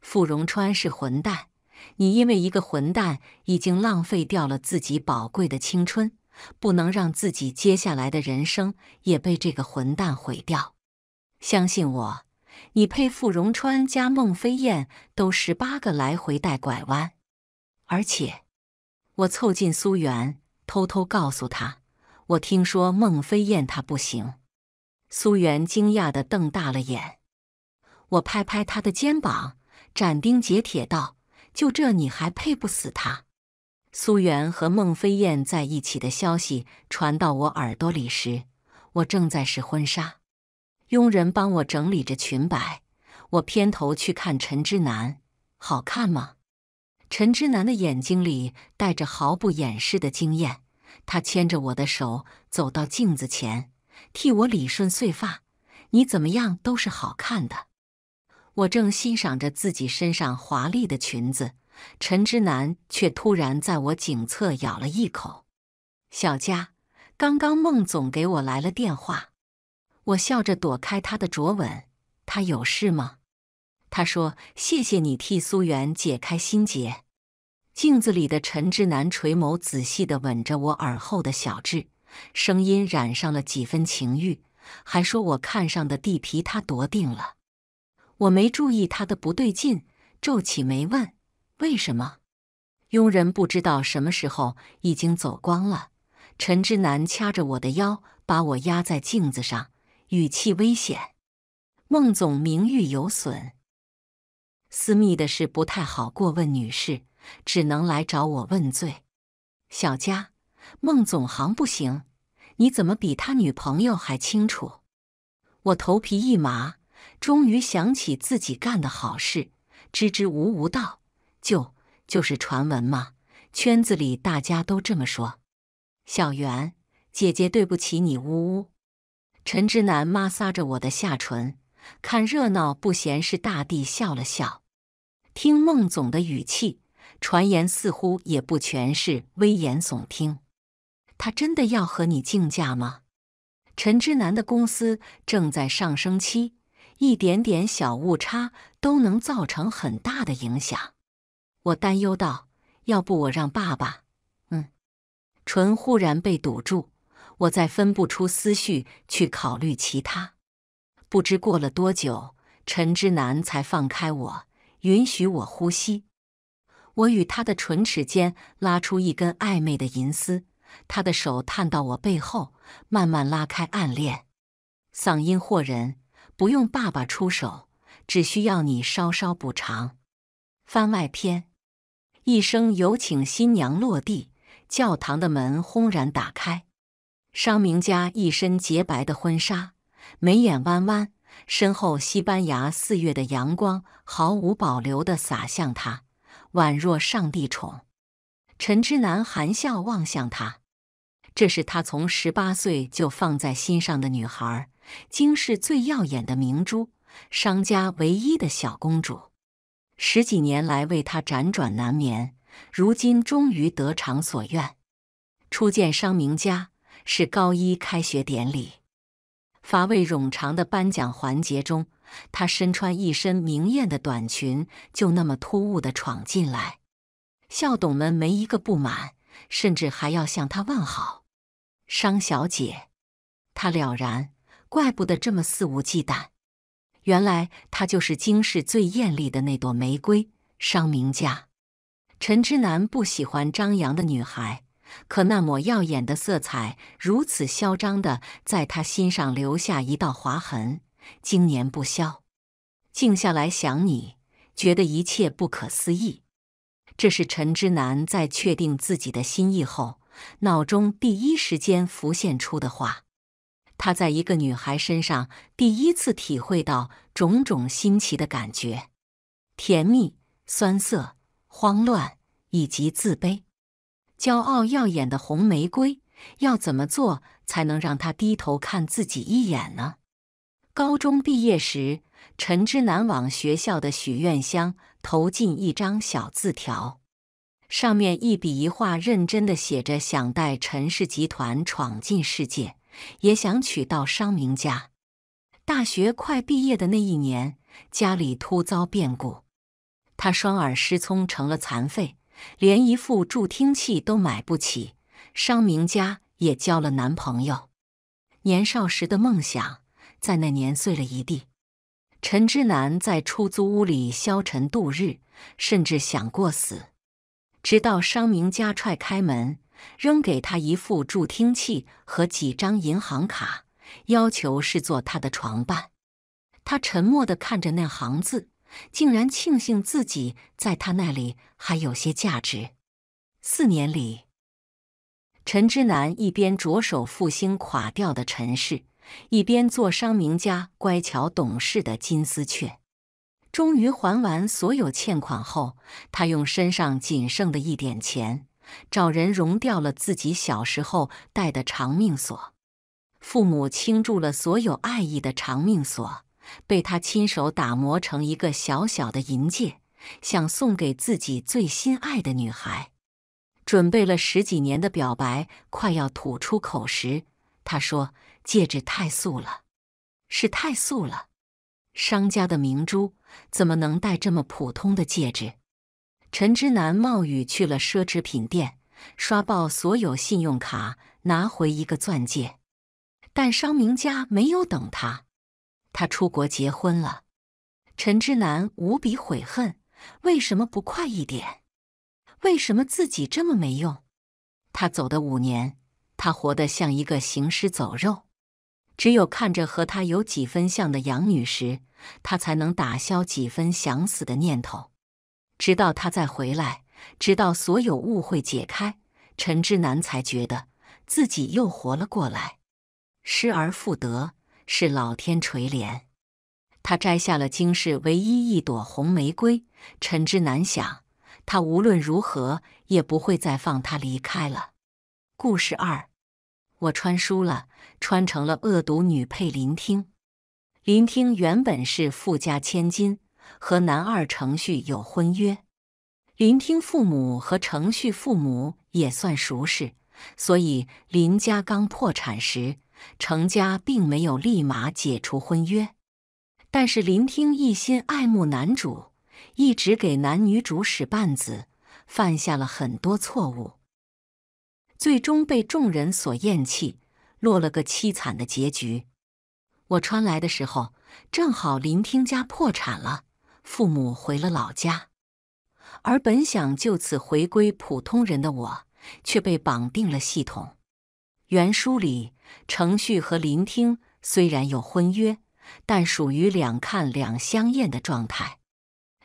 傅荣川是混蛋，你因为一个混蛋已经浪费掉了自己宝贵的青春，不能让自己接下来的人生也被这个混蛋毁掉。相信我，你配傅荣川加孟飞燕都十八个来回带拐弯，而且我凑近苏源，偷偷告诉他。我听说孟飞燕她不行。苏元惊讶的瞪大了眼，我拍拍他的肩膀，斩钉截铁道：“就这你还配不死他？”苏元和孟飞燕在一起的消息传到我耳朵里时，我正在试婚纱，佣人帮我整理着裙摆，我偏头去看陈之南，好看吗？陈之南的眼睛里带着毫不掩饰的惊艳。他牵着我的手走到镜子前，替我理顺碎发。你怎么样都是好看的。我正欣赏着自己身上华丽的裙子，陈之南却突然在我颈侧咬了一口。小佳，刚刚孟总给我来了电话。我笑着躲开他的灼吻。他有事吗？他说：“谢谢你替苏元解开心结。”镜子里的陈志南垂眸，仔细地吻着我耳后的小痣，声音染上了几分情欲，还说我看上的地皮他夺定了。我没注意他的不对劲，皱起眉问：“为什么？”佣人不知道什么时候已经走光了。陈志南掐着我的腰，把我压在镜子上，语气危险：“孟总名誉有损，私密的事不太好过问，女士。”只能来找我问罪。小佳，孟总行不行？你怎么比他女朋友还清楚？我头皮一麻，终于想起自己干的好事，支支吾吾道：“就就是传闻嘛，圈子里大家都这么说。”小袁姐姐，对不起你。呜呜。陈之南摩挲着我的下唇，看热闹不嫌事大地笑了笑。听孟总的语气。传言似乎也不全是危言耸听。他真的要和你竞价吗？陈之南的公司正在上升期，一点点小误差都能造成很大的影响。我担忧道：“要不我让爸爸……嗯。”唇忽然被堵住，我再分不出思绪去考虑其他。不知过了多久，陈之南才放开我，允许我呼吸。我与他的唇齿间拉出一根暧昧的银丝，他的手探到我背后，慢慢拉开暗恋，嗓音惑人，不用爸爸出手，只需要你稍稍补偿。番外篇，一声有请新娘落地，教堂的门轰然打开，商明家一身洁白的婚纱，眉眼弯弯，身后西班牙四月的阳光毫无保留地洒向他。宛若上帝宠，陈之南含笑望向她。这是他从十八岁就放在心上的女孩，京市最耀眼的明珠，商家唯一的小公主。十几年来为她辗转难眠，如今终于得偿所愿。初见商明家是高一开学典礼。乏味冗长的颁奖环节中，她身穿一身明艳的短裙，就那么突兀的闯进来。校董们没一个不满，甚至还要向她问好。商小姐，她了然，怪不得这么肆无忌惮。原来她就是京市最艳丽的那朵玫瑰，商明佳。陈之南不喜欢张扬的女孩。可那抹耀眼的色彩如此嚣张的在他心上留下一道划痕，经年不消。静下来想你，觉得一切不可思议。这是陈之南在确定自己的心意后，脑中第一时间浮现出的话。他在一个女孩身上第一次体会到种种新奇的感觉：甜蜜、酸涩、慌乱，以及自卑。骄傲耀眼的红玫瑰，要怎么做才能让他低头看自己一眼呢？高中毕业时，陈之南往学校的许愿箱投进一张小字条，上面一笔一画认真的写着：“想带陈氏集团闯进世界，也想娶到商名家。”大学快毕业的那一年，家里突遭变故，他双耳失聪，成了残废。连一副助听器都买不起，商明家也交了男朋友。年少时的梦想在那年碎了一地。陈之南在出租屋里消沉度日，甚至想过死。直到商明家踹开门，扔给他一副助听器和几张银行卡，要求是做他的床伴。他沉默地看着那行字。竟然庆幸自己在他那里还有些价值。四年里，陈之南一边着手复兴垮掉的陈氏，一边做商名家乖巧懂事的金丝雀。终于还完所有欠款后，他用身上仅剩的一点钱，找人融掉了自己小时候戴的长命锁——父母倾注了所有爱意的长命锁。被他亲手打磨成一个小小的银戒，想送给自己最心爱的女孩。准备了十几年的表白快要吐出口时，他说：“戒指太素了，是太素了。商家的明珠怎么能戴这么普通的戒指？”陈之南冒雨去了奢侈品店，刷爆所有信用卡，拿回一个钻戒。但商明家没有等他。他出国结婚了，陈之南无比悔恨，为什么不快一点？为什么自己这么没用？他走的五年，他活得像一个行尸走肉。只有看着和他有几分像的杨女时，他才能打消几分想死的念头。直到他再回来，直到所有误会解开，陈之南才觉得自己又活了过来，失而复得。是老天垂怜，他摘下了京市唯一一朵红玫瑰。陈之南想，他无论如何也不会再放他离开了。故事二，我穿书了，穿成了恶毒女配。林听，林听原本是富家千金，和男二程旭有婚约。林听父母和程旭父母也算熟识，所以林家刚破产时。程家并没有立马解除婚约，但是林听一心爱慕男主，一直给男女主使绊子，犯下了很多错误，最终被众人所厌弃，落了个凄惨的结局。我穿来的时候，正好林听家破产了，父母回了老家，而本想就此回归普通人的我，却被绑定了系统。原书里，程旭和林听虽然有婚约，但属于两看两相厌的状态。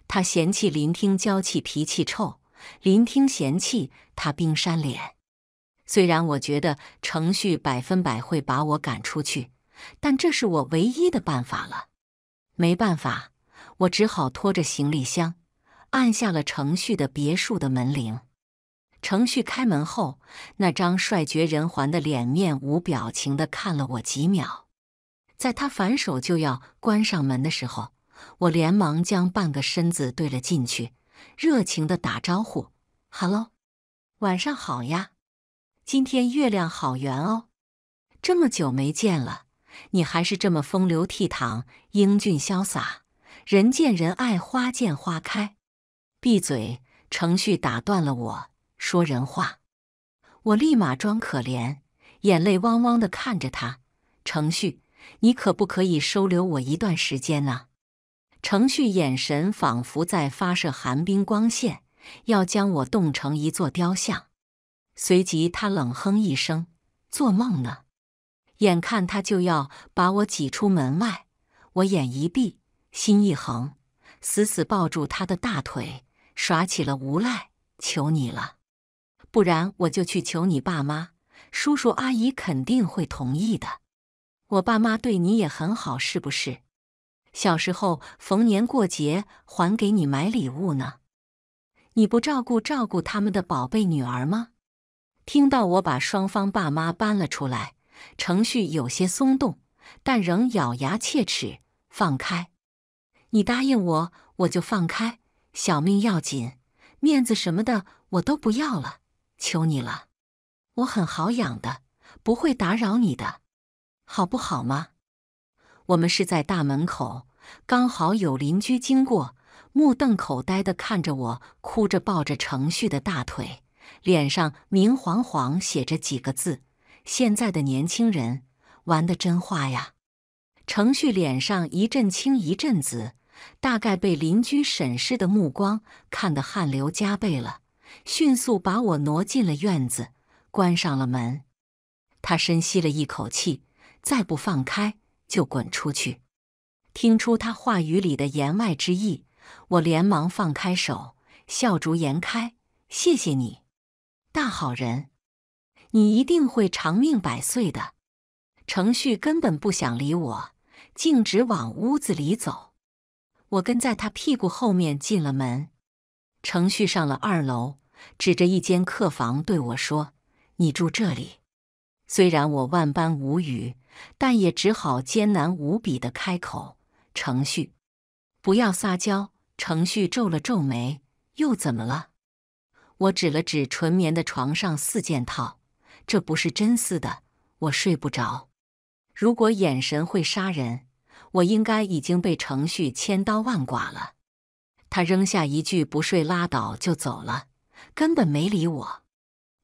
他嫌弃林听娇气、脾气臭，林听嫌弃他冰山脸。虽然我觉得程旭百分百会把我赶出去，但这是我唯一的办法了。没办法，我只好拖着行李箱，按下了程旭的别墅的门铃。程旭开门后，那张帅绝人寰的脸面无表情的看了我几秒，在他反手就要关上门的时候，我连忙将半个身子对了进去，热情的打招呼：“Hello，晚上好呀，今天月亮好圆哦，这么久没见了，你还是这么风流倜傥、英俊潇洒，人见人爱，花见花开。”闭嘴！程旭打断了我。说人话，我立马装可怜，眼泪汪汪的看着他。程旭，你可不可以收留我一段时间啊？程旭眼神仿佛在发射寒冰光线，要将我冻成一座雕像。随即，他冷哼一声：“做梦呢！”眼看他就要把我挤出门外，我眼一闭，心一横，死死抱住他的大腿，耍起了无赖：“求你了！”不然我就去求你爸妈，叔叔阿姨肯定会同意的。我爸妈对你也很好，是不是？小时候逢年过节还给你买礼物呢。你不照顾照顾他们的宝贝女儿吗？听到我把双方爸妈搬了出来，程旭有些松动，但仍咬牙切齿，放开。你答应我，我就放开。小命要紧，面子什么的我都不要了。求你了，我很好养的，不会打扰你的，好不好吗？我们是在大门口，刚好有邻居经过，目瞪口呆的看着我，哭着抱着程旭的大腿，脸上明晃晃写着几个字：“现在的年轻人玩的真花呀！”程旭脸上一阵青一阵紫，大概被邻居审视的目光看得汗流浃背了。迅速把我挪进了院子，关上了门。他深吸了一口气，再不放开就滚出去。听出他话语里的言外之意，我连忙放开手，笑逐颜开：“谢谢你，大好人，你一定会长命百岁的。”程旭根本不想理我，径直往屋子里走。我跟在他屁股后面进了门。程旭上了二楼。指着一间客房对我说：“你住这里。”虽然我万般无语，但也只好艰难无比的开口：“程旭，不要撒娇。”程旭皱了皱眉：“又怎么了？”我指了指纯棉的床上四件套：“这不是真丝的，我睡不着。”如果眼神会杀人，我应该已经被程旭千刀万剐了。他扔下一句“不睡拉倒”就走了。根本没理我，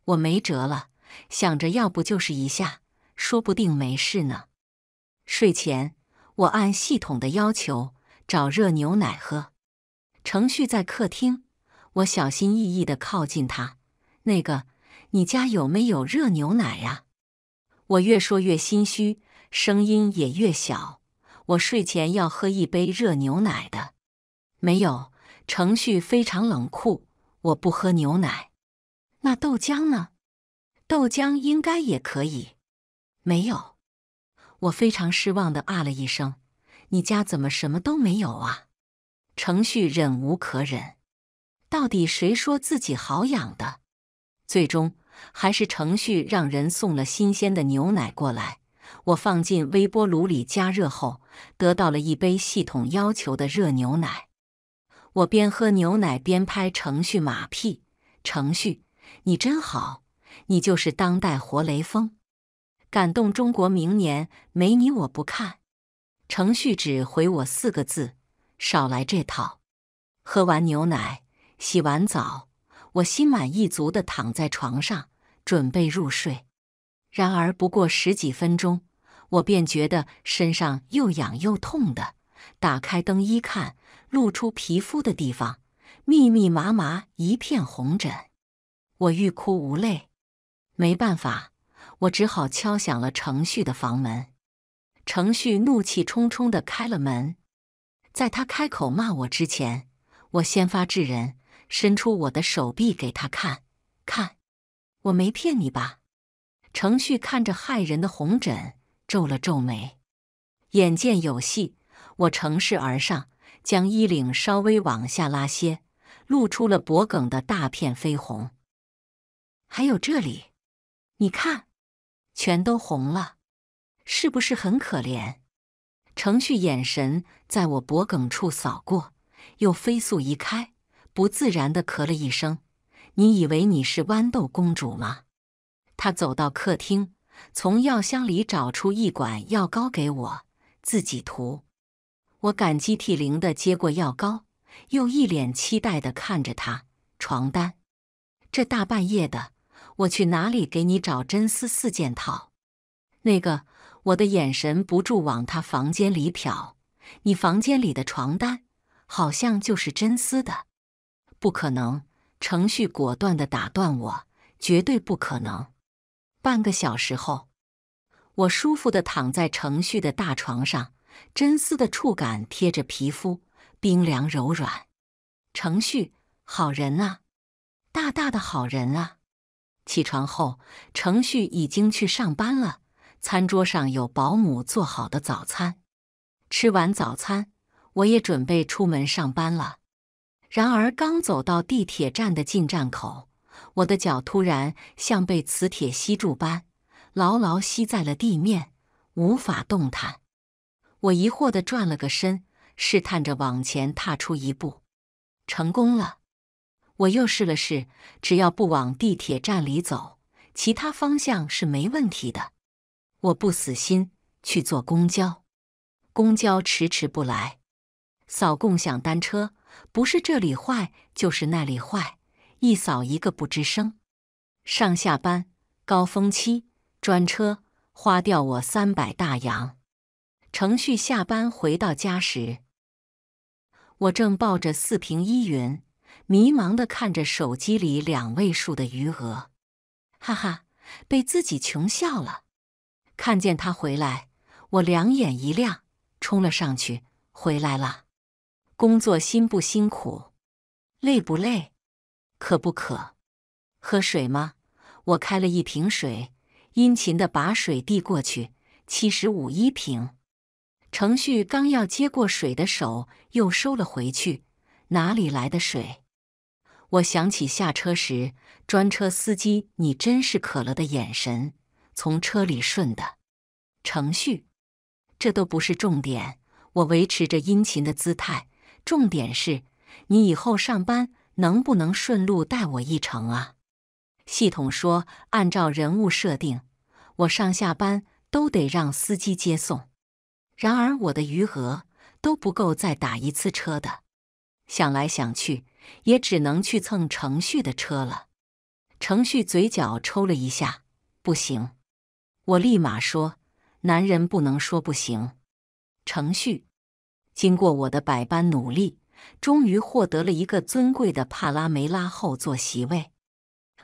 我没辙了，想着要不就是一下，说不定没事呢。睡前我按系统的要求找热牛奶喝，程旭在客厅，我小心翼翼的靠近他。那个，你家有没有热牛奶啊？我越说越心虚，声音也越小。我睡前要喝一杯热牛奶的，没有。程旭非常冷酷。我不喝牛奶，那豆浆呢？豆浆应该也可以。没有，我非常失望的啊了一声。你家怎么什么都没有啊？程旭忍无可忍，到底谁说自己好养的？最终还是程旭让人送了新鲜的牛奶过来。我放进微波炉里加热后，得到了一杯系统要求的热牛奶。我边喝牛奶边拍程序马屁，程序，你真好，你就是当代活雷锋，感动中国。明年没你我不看。程序只回我四个字：少来这套。喝完牛奶，洗完澡，我心满意足地躺在床上准备入睡。然而不过十几分钟，我便觉得身上又痒又痛的。打开灯一看。露出皮肤的地方，密密麻麻一片红疹，我欲哭无泪。没办法，我只好敲响了程旭的房门。程旭怒气冲冲的开了门，在他开口骂我之前，我先发制人，伸出我的手臂给他看，看，我没骗你吧？程旭看着骇人的红疹，皱了皱眉。眼见有戏，我乘势而上。将衣领稍微往下拉些，露出了脖颈的大片绯红，还有这里，你看，全都红了，是不是很可怜？程旭眼神在我脖颈处扫过，又飞速移开，不自然的咳了一声。你以为你是豌豆公主吗？他走到客厅，从药箱里找出一管药膏给我，自己涂。我感激涕零的接过药膏，又一脸期待的看着他。床单，这大半夜的，我去哪里给你找真丝四件套？那个，我的眼神不住往他房间里瞟。你房间里的床单，好像就是真丝的。不可能！程旭果断的打断我，绝对不可能。半个小时后，我舒服的躺在程旭的大床上。真丝的触感贴着皮肤，冰凉柔软。程旭，好人啊，大大的好人啊！起床后，程旭已经去上班了。餐桌上有保姆做好的早餐。吃完早餐，我也准备出门上班了。然而，刚走到地铁站的进站口，我的脚突然像被磁铁吸住般，牢牢吸在了地面，无法动弹。我疑惑的转了个身，试探着往前踏出一步，成功了。我又试了试，只要不往地铁站里走，其他方向是没问题的。我不死心，去坐公交，公交迟迟不来。扫共享单车，不是这里坏，就是那里坏，一扫一个不吱声。上下班高峰期，专车花掉我三百大洋。程旭下班回到家时，我正抱着四瓶依云，迷茫的看着手机里两位数的余额，哈哈，被自己穷笑了。看见他回来，我两眼一亮，冲了上去。回来了，工作辛不辛苦？累不累？渴不渴？喝水吗？我开了一瓶水，殷勤的把水递过去，七十五一瓶。程旭刚要接过水的手又收了回去，哪里来的水？我想起下车时专车司机你真是渴了的眼神，从车里顺的。程旭，这都不是重点，我维持着殷勤的姿态。重点是，你以后上班能不能顺路带我一程啊？系统说，按照人物设定，我上下班都得让司机接送。然而我的余额都不够再打一次车的，想来想去也只能去蹭程旭的车了。程旭嘴角抽了一下，不行。我立马说：“男人不能说不行。”程旭经过我的百般努力，终于获得了一个尊贵的帕拉梅拉后座席位。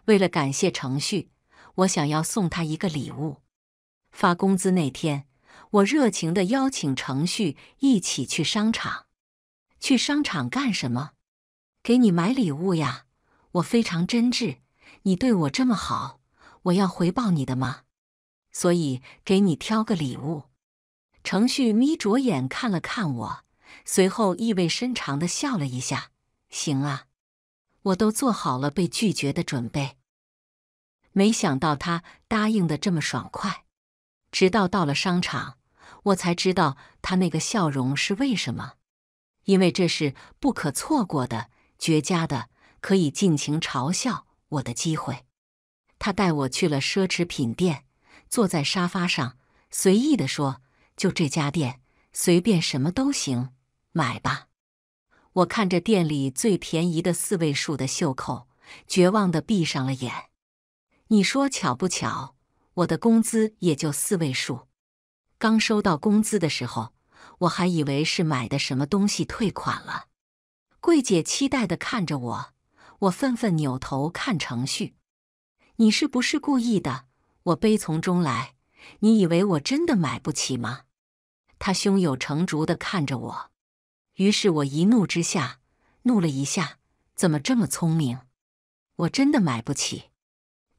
为了感谢程旭，我想要送他一个礼物。发工资那天。我热情的邀请程旭一起去商场，去商场干什么？给你买礼物呀！我非常真挚，你对我这么好，我要回报你的嘛。所以给你挑个礼物。程旭眯着眼看了看我，随后意味深长的笑了一下。行啊，我都做好了被拒绝的准备，没想到他答应的这么爽快。直到到了商场。我才知道他那个笑容是为什么，因为这是不可错过的绝佳的可以尽情嘲笑我的机会。他带我去了奢侈品店，坐在沙发上随意地说：“就这家店，随便什么都行，买吧。”我看着店里最便宜的四位数的袖扣，绝望地闭上了眼。你说巧不巧？我的工资也就四位数。刚收到工资的时候，我还以为是买的什么东西退款了。柜姐期待的看着我，我愤愤扭头看程旭：“你是不是故意的？”我悲从中来。你以为我真的买不起吗？他胸有成竹的看着我。于是我一怒之下怒了一下：“怎么这么聪明？我真的买不起。”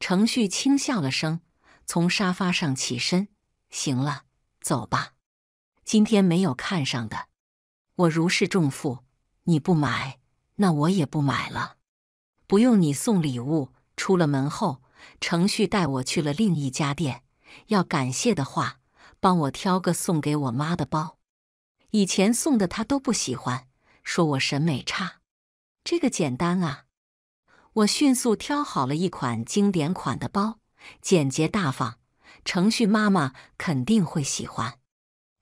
程旭轻笑了声，从沙发上起身：“行了。”走吧，今天没有看上的，我如释重负。你不买，那我也不买了，不用你送礼物。出了门后，程旭带我去了另一家店。要感谢的话，帮我挑个送给我妈的包，以前送的她都不喜欢，说我审美差。这个简单啊，我迅速挑好了一款经典款的包，简洁大方。程旭妈妈肯定会喜欢。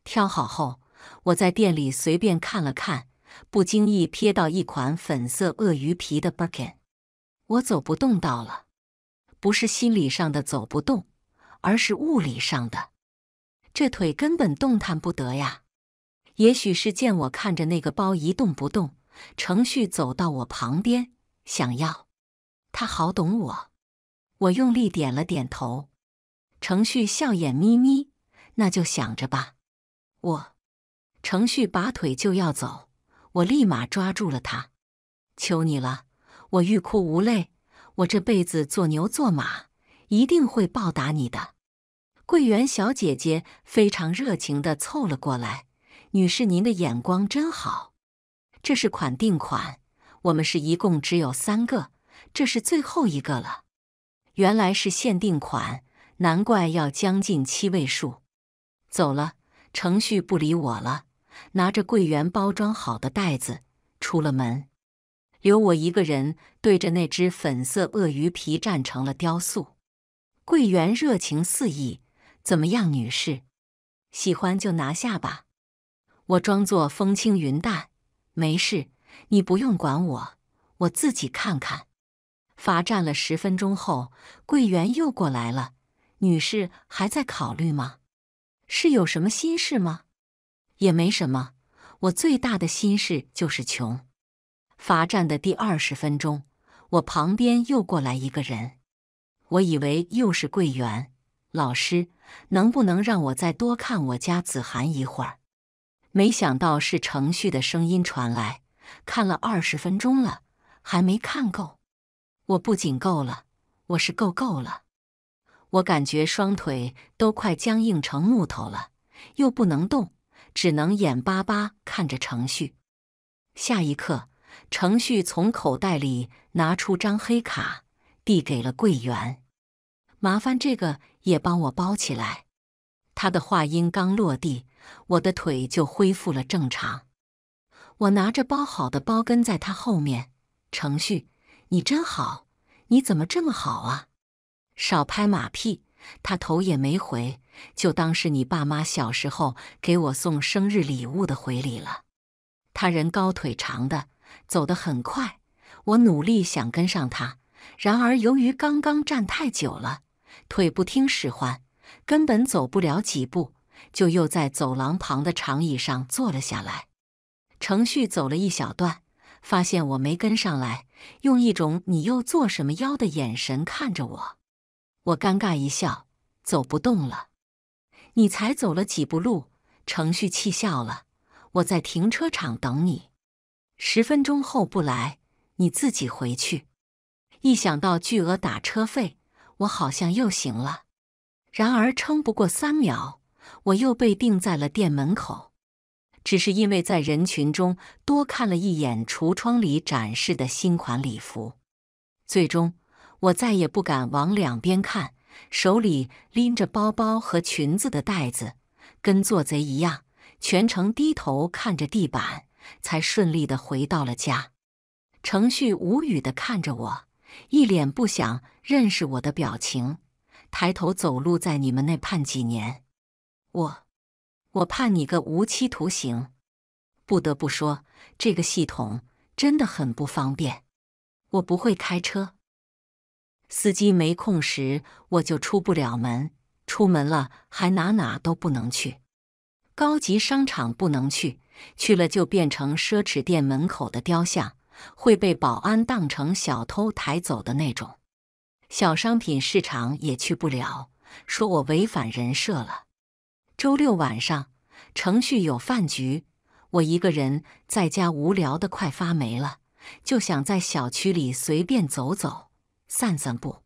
挑好后，我在店里随便看了看，不经意瞥到一款粉色鳄鱼皮的 Birkin，我走不动道了。不是心理上的走不动，而是物理上的，这腿根本动弹不得呀。也许是见我看着那个包一动不动，程旭走到我旁边，想要，他好懂我。我用力点了点头。程旭笑眼眯眯，那就想着吧。我，程旭拔腿就要走，我立马抓住了他。求你了，我欲哭无泪。我这辈子做牛做马，一定会报答你的。柜员小姐姐非常热情地凑了过来：“女士，您的眼光真好，这是款定款，我们是一共只有三个，这是最后一个了。原来是限定款。”难怪要将近七位数。走了，程旭不理我了。拿着柜员包装好的袋子，出了门，留我一个人对着那只粉色鳄鱼皮站成了雕塑。柜员热情四溢，怎么样，女士？喜欢就拿下吧。我装作风轻云淡，没事，你不用管我，我自己看看。罚站了十分钟后，柜员又过来了。女士还在考虑吗？是有什么心事吗？也没什么，我最大的心事就是穷。罚站的第二十分钟，我旁边又过来一个人，我以为又是柜员。老师，能不能让我再多看我家子涵一会儿？没想到是程旭的声音传来，看了二十分钟了，还没看够。我不仅够了，我是够够了。我感觉双腿都快僵硬成木头了，又不能动，只能眼巴巴看着程旭。下一刻，程旭从口袋里拿出张黑卡，递给了柜员：“麻烦这个也帮我包起来。”他的话音刚落地，我的腿就恢复了正常。我拿着包好的包跟在他后面。程旭，你真好，你怎么这么好啊？少拍马屁，他头也没回，就当是你爸妈小时候给我送生日礼物的回礼了。他人高腿长的，走得很快，我努力想跟上他，然而由于刚刚站太久了，腿不听使唤，根本走不了几步，就又在走廊旁的长椅上坐了下来。程旭走了一小段，发现我没跟上来，用一种“你又做什么妖”的眼神看着我。我尴尬一笑，走不动了。你才走了几步路？程旭气笑了。我在停车场等你，十分钟后不来，你自己回去。一想到巨额打车费，我好像又行了。然而撑不过三秒，我又被定在了店门口。只是因为在人群中多看了一眼橱窗里展示的新款礼服，最终。我再也不敢往两边看，手里拎着包包和裙子的袋子，跟做贼一样，全程低头看着地板，才顺利的回到了家。程旭无语的看着我，一脸不想认识我的表情，抬头走路，在你们那判几年？我，我判你个无期徒刑。不得不说，这个系统真的很不方便，我不会开车。司机没空时，我就出不了门；出门了，还哪哪都不能去。高级商场不能去，去了就变成奢侈店门口的雕像，会被保安当成小偷抬走的那种。小商品市场也去不了，说我违反人设了。周六晚上，程序有饭局，我一个人在家无聊的快发霉了，就想在小区里随便走走。散散步，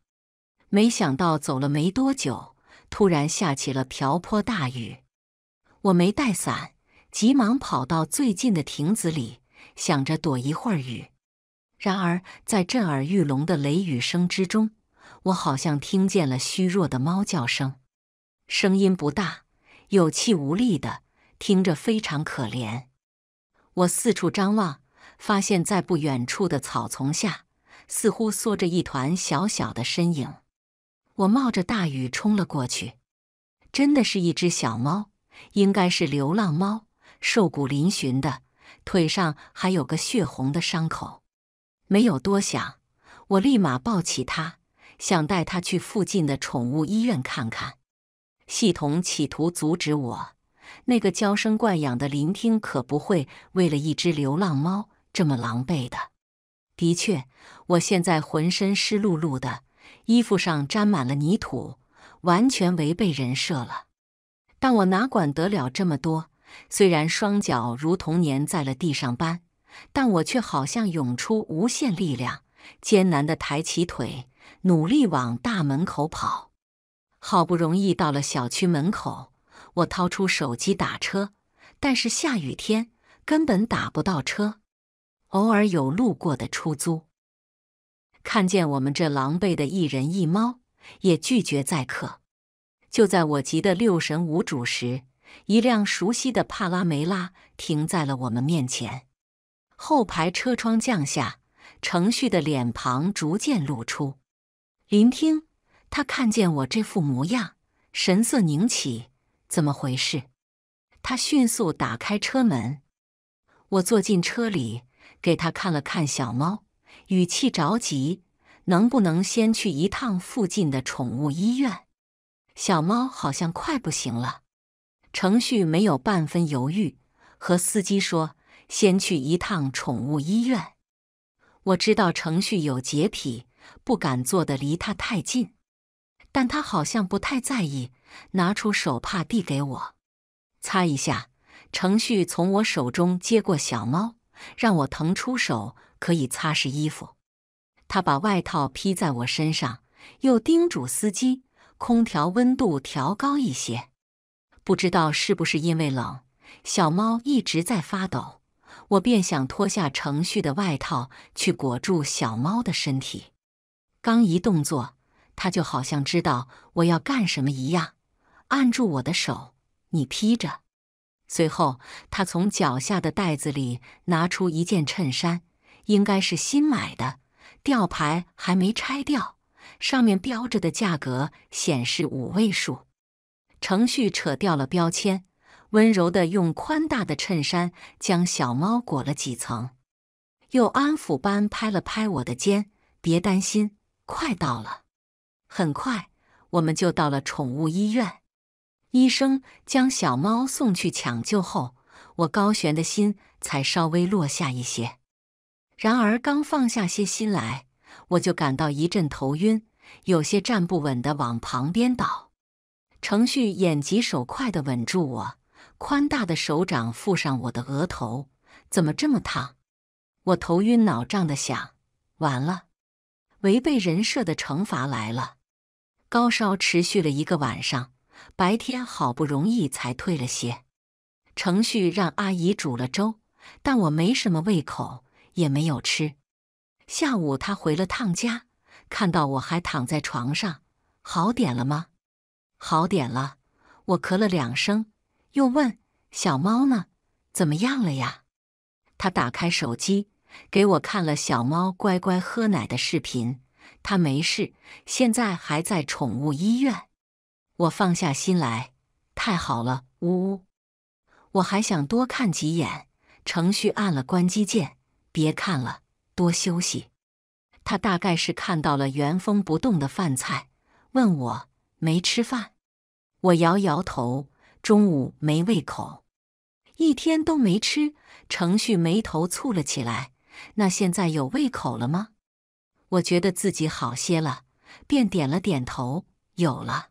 没想到走了没多久，突然下起了瓢泼大雨。我没带伞，急忙跑到最近的亭子里，想着躲一会儿雨。然而，在震耳欲聋的雷雨声之中，我好像听见了虚弱的猫叫声，声音不大，有气无力的，听着非常可怜。我四处张望，发现，在不远处的草丛下。似乎缩着一团小小的身影，我冒着大雨冲了过去。真的是一只小猫，应该是流浪猫，瘦骨嶙峋的，腿上还有个血红的伤口。没有多想，我立马抱起它，想带它去附近的宠物医院看看。系统企图阻止我，那个娇生惯养的聆听可不会为了一只流浪猫这么狼狈的。的确，我现在浑身湿漉漉的，衣服上沾满了泥土，完全违背人设了。但我哪管得了这么多？虽然双脚如同粘在了地上般，但我却好像涌出无限力量，艰难的抬起腿，努力往大门口跑。好不容易到了小区门口，我掏出手机打车，但是下雨天根本打不到车。偶尔有路过的出租，看见我们这狼狈的一人一猫，也拒绝载客。就在我急得六神无主时，一辆熟悉的帕拉梅拉停在了我们面前。后排车窗降下，程旭的脸庞逐渐露出。聆听，他看见我这副模样，神色凝起，怎么回事？他迅速打开车门，我坐进车里。给他看了看小猫，语气着急：“能不能先去一趟附近的宠物医院？小猫好像快不行了。”程旭没有半分犹豫，和司机说：“先去一趟宠物医院。”我知道程旭有洁癖，不敢坐得离他太近，但他好像不太在意，拿出手帕递给我，擦一下。程旭从我手中接过小猫。让我腾出手可以擦拭衣服。他把外套披在我身上，又叮嘱司机空调温度调高一些。不知道是不是因为冷，小猫一直在发抖。我便想脱下程旭的外套去裹住小猫的身体。刚一动作，它就好像知道我要干什么一样，按住我的手：“你披着。”随后，他从脚下的袋子里拿出一件衬衫，应该是新买的，吊牌还没拆掉，上面标着的价格显示五位数。程旭扯掉了标签，温柔的用宽大的衬衫将小猫裹了几层，又安抚般拍了拍我的肩：“别担心，快到了。”很快，我们就到了宠物医院。医生将小猫送去抢救后，我高悬的心才稍微落下一些。然而，刚放下些心来，我就感到一阵头晕，有些站不稳的往旁边倒。程旭眼疾手快的稳住我，宽大的手掌覆上我的额头，怎么这么烫？我头晕脑胀的想，完了，违背人设的惩罚来了。高烧持续了一个晚上。白天好不容易才退了些，程旭让阿姨煮了粥，但我没什么胃口，也没有吃。下午他回了趟家，看到我还躺在床上，好点了吗？好点了，我咳了两声，又问小猫呢，怎么样了呀？他打开手机，给我看了小猫乖乖喝奶的视频。它没事，现在还在宠物医院。我放下心来，太好了！呜呜，我还想多看几眼。程旭按了关机键，别看了，多休息。他大概是看到了原封不动的饭菜，问我没吃饭。我摇摇头，中午没胃口，一天都没吃。程旭眉头蹙了起来，那现在有胃口了吗？我觉得自己好些了，便点了点头，有了。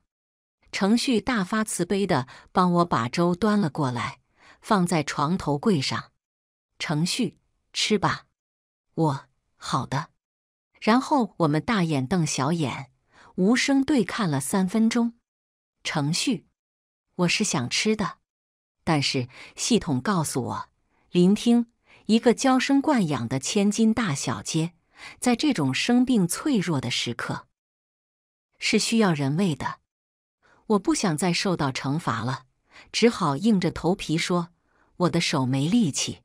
程旭大发慈悲的帮我把粥端了过来，放在床头柜上。程旭，吃吧。我好的。然后我们大眼瞪小眼，无声对看了三分钟。程旭，我是想吃的，但是系统告诉我，聆听一个娇生惯养的千金大小姐，在这种生病脆弱的时刻，是需要人喂的。我不想再受到惩罚了，只好硬着头皮说：“我的手没力气。”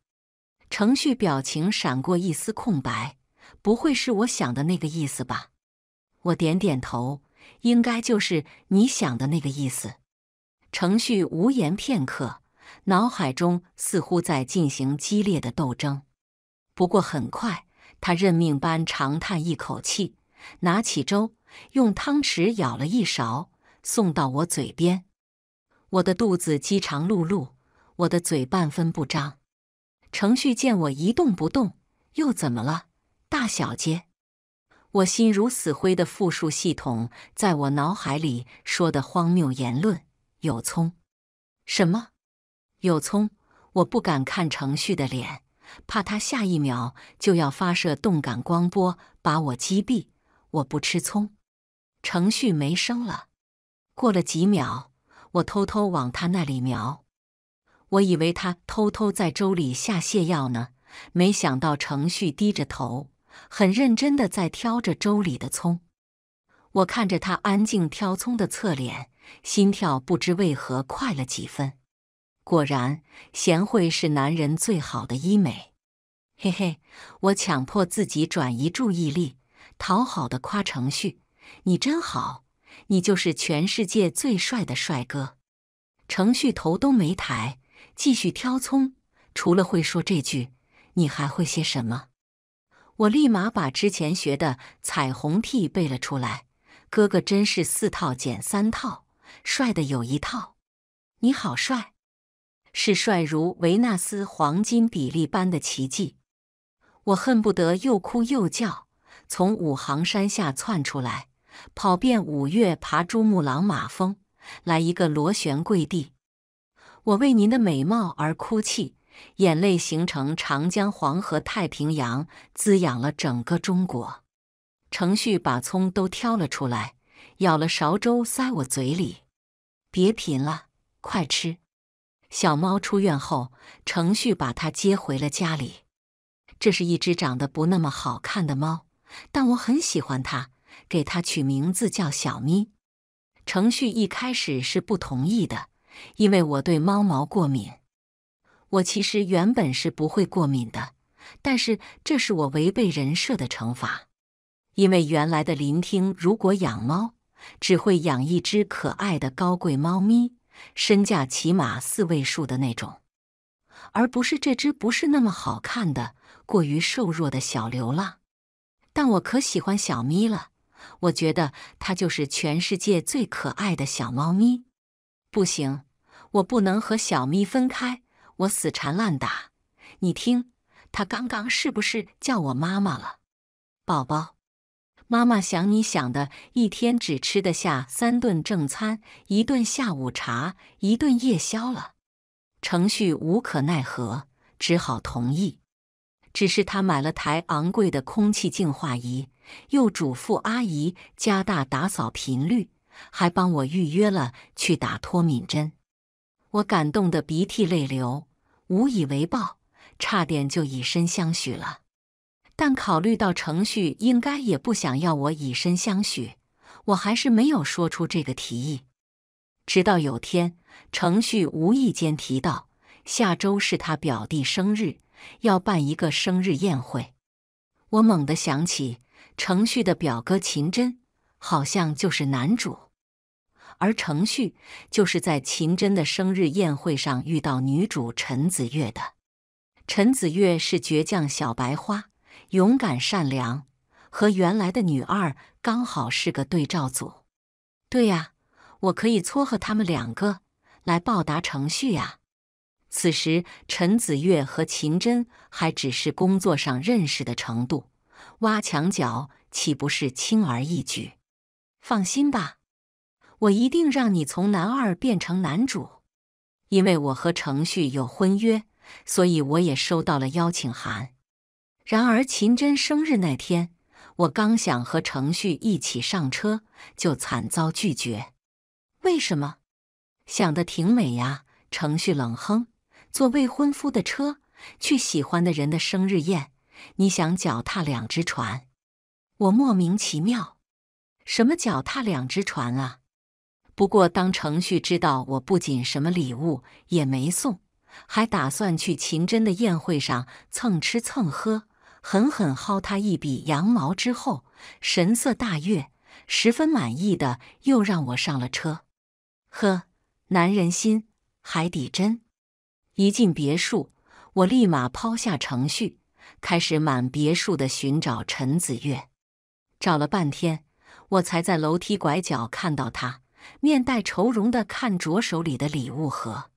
程旭表情闪过一丝空白，不会是我想的那个意思吧？我点点头，应该就是你想的那个意思。程旭无言片刻，脑海中似乎在进行激烈的斗争。不过很快，他认命般长叹一口气，拿起粥，用汤匙舀了一勺。送到我嘴边，我的肚子饥肠辘辘，我的嘴半分不张。程旭见我一动不动，又怎么了，大小姐？我心如死灰的复述系统，在我脑海里说的荒谬言论，有葱？什么？有葱？我不敢看程旭的脸，怕他下一秒就要发射动感光波把我击毙。我不吃葱。程旭没声了。过了几秒，我偷偷往他那里瞄，我以为他偷偷在粥里下泻药呢，没想到程旭低着头，很认真的在挑着粥里的葱。我看着他安静挑葱的侧脸，心跳不知为何快了几分。果然，贤惠是男人最好的医美。嘿嘿，我强迫自己转移注意力，讨好的夸程旭：“你真好。”你就是全世界最帅的帅哥。程旭头都没抬，继续挑葱。除了会说这句，你还会些什么？我立马把之前学的彩虹屁背了出来。哥哥真是四套减三套，帅的有一套。你好帅，是帅如维纳斯黄金比例般的奇迹。我恨不得又哭又叫，从五行山下窜出来。跑遍五岳，爬珠穆朗玛峰，来一个螺旋跪地。我为您的美貌而哭泣，眼泪形成长江、黄河、太平洋，滋养了整个中国。程旭把葱都挑了出来，舀了勺粥塞我嘴里，别贫了，快吃。小猫出院后，程旭把它接回了家里。这是一只长得不那么好看的猫，但我很喜欢它。给它取名字叫小咪。程旭一开始是不同意的，因为我对猫毛过敏。我其实原本是不会过敏的，但是这是我违背人设的惩罚。因为原来的聆听如果养猫，只会养一只可爱的高贵猫咪，身价起码四位数的那种，而不是这只不是那么好看的、过于瘦弱的小流浪。但我可喜欢小咪了。我觉得它就是全世界最可爱的小猫咪。不行，我不能和小咪分开，我死缠烂打。你听，它刚刚是不是叫我妈妈了？宝宝，妈妈想你想的一天只吃得下三顿正餐，一顿下午茶，一顿夜宵了。程旭无可奈何，只好同意。只是他买了台昂贵的空气净化仪，又嘱咐阿姨加大打扫频率，还帮我预约了去打脱敏针。我感动得鼻涕泪流，无以为报，差点就以身相许了。但考虑到程旭应该也不想要我以身相许，我还是没有说出这个提议。直到有天，程旭无意间提到下周是他表弟生日。要办一个生日宴会，我猛地想起程旭的表哥秦真，好像就是男主，而程旭就是在秦真的生日宴会上遇到女主陈子月的。陈子月是倔强小白花，勇敢善良，和原来的女二刚好是个对照组。对呀，我可以撮合他们两个来报答程旭呀。此时，陈子月和秦真还只是工作上认识的程度，挖墙脚岂不是轻而易举？放心吧，我一定让你从男二变成男主。因为我和程旭有婚约，所以我也收到了邀请函。然而，秦真生日那天，我刚想和程旭一起上车，就惨遭拒绝。为什么？想的挺美呀！程旭冷哼。坐未婚夫的车去喜欢的人的生日宴，你想脚踏两只船？我莫名其妙，什么脚踏两只船啊？不过当程旭知道我不仅什么礼物也没送，还打算去秦真的宴会上蹭吃蹭喝，狠狠薅他一笔羊毛之后，神色大悦，十分满意的又让我上了车。呵，男人心海底针。一进别墅，我立马抛下程序，开始满别墅的寻找陈子月。找了半天，我才在楼梯拐角看到他，面带愁容的看着手里的礼物盒。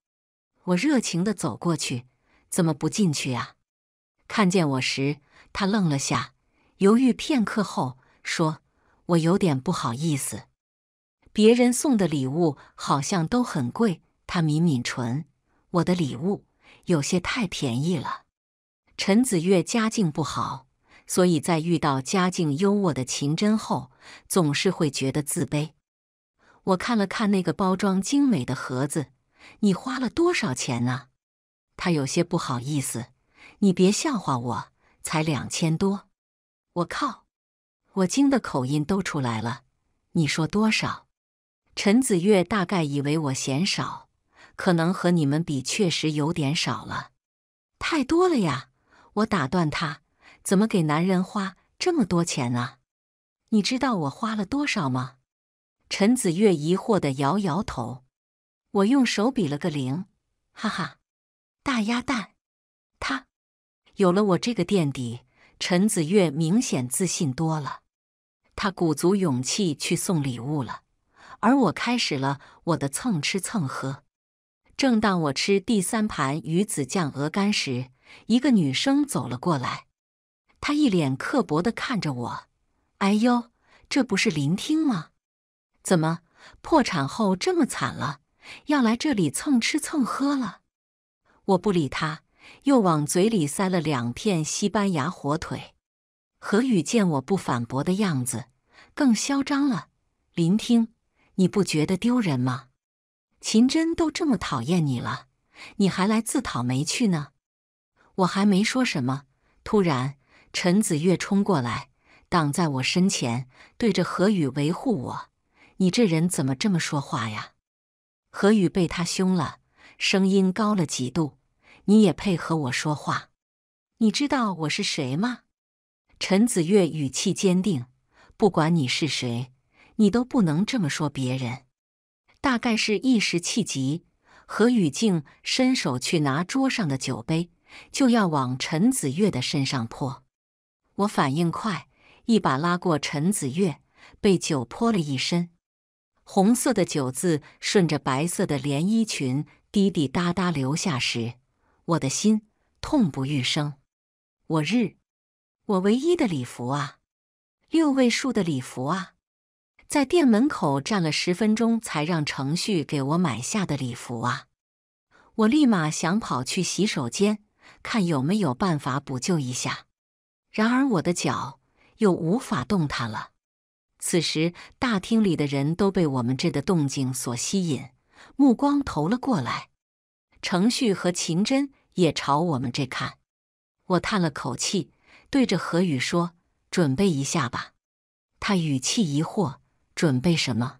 我热情的走过去：“怎么不进去啊？”看见我时，他愣了下，犹豫片刻后说：“我有点不好意思，别人送的礼物好像都很贵。”他抿抿唇。我的礼物有些太便宜了。陈子月家境不好，所以在遇到家境优渥的秦真后，总是会觉得自卑。我看了看那个包装精美的盒子，你花了多少钱啊？他有些不好意思。你别笑话我，才两千多。我靠！我惊的口音都出来了。你说多少？陈子月大概以为我嫌少。可能和你们比确实有点少了，太多了呀！我打断他，怎么给男人花这么多钱啊？你知道我花了多少吗？陈子越疑惑地摇摇头，我用手比了个零，哈哈，大鸭蛋！他有了我这个垫底，陈子越明显自信多了，他鼓足勇气去送礼物了，而我开始了我的蹭吃蹭喝。正当我吃第三盘鱼子酱鹅肝时，一个女生走了过来，她一脸刻薄地看着我。“哎呦，这不是林听吗？怎么破产后这么惨了，要来这里蹭吃蹭喝了？”我不理她，又往嘴里塞了两片西班牙火腿。何宇见我不反驳的样子，更嚣张了：“林听，你不觉得丢人吗？”秦真都这么讨厌你了，你还来自讨没趣呢！我还没说什么，突然陈子越冲过来，挡在我身前，对着何宇维护我：“你这人怎么这么说话呀？”何宇被他凶了，声音高了几度：“你也配和我说话？你知道我是谁吗？”陈子越语气坚定：“不管你是谁，你都不能这么说别人。”大概是一时气急，何雨静伸手去拿桌上的酒杯，就要往陈子越的身上泼。我反应快，一把拉过陈子越，被酒泼了一身。红色的酒渍顺着白色的连衣裙滴滴答答流下时，我的心痛不欲生。我日，我唯一的礼服啊，六位数的礼服啊！在店门口站了十分钟，才让程旭给我买下的礼服啊！我立马想跑去洗手间，看有没有办法补救一下。然而我的脚又无法动弹了。此时大厅里的人都被我们这的动静所吸引，目光投了过来。程旭和秦真也朝我们这看。我叹了口气，对着何宇说：“准备一下吧。”他语气疑惑。准备什么？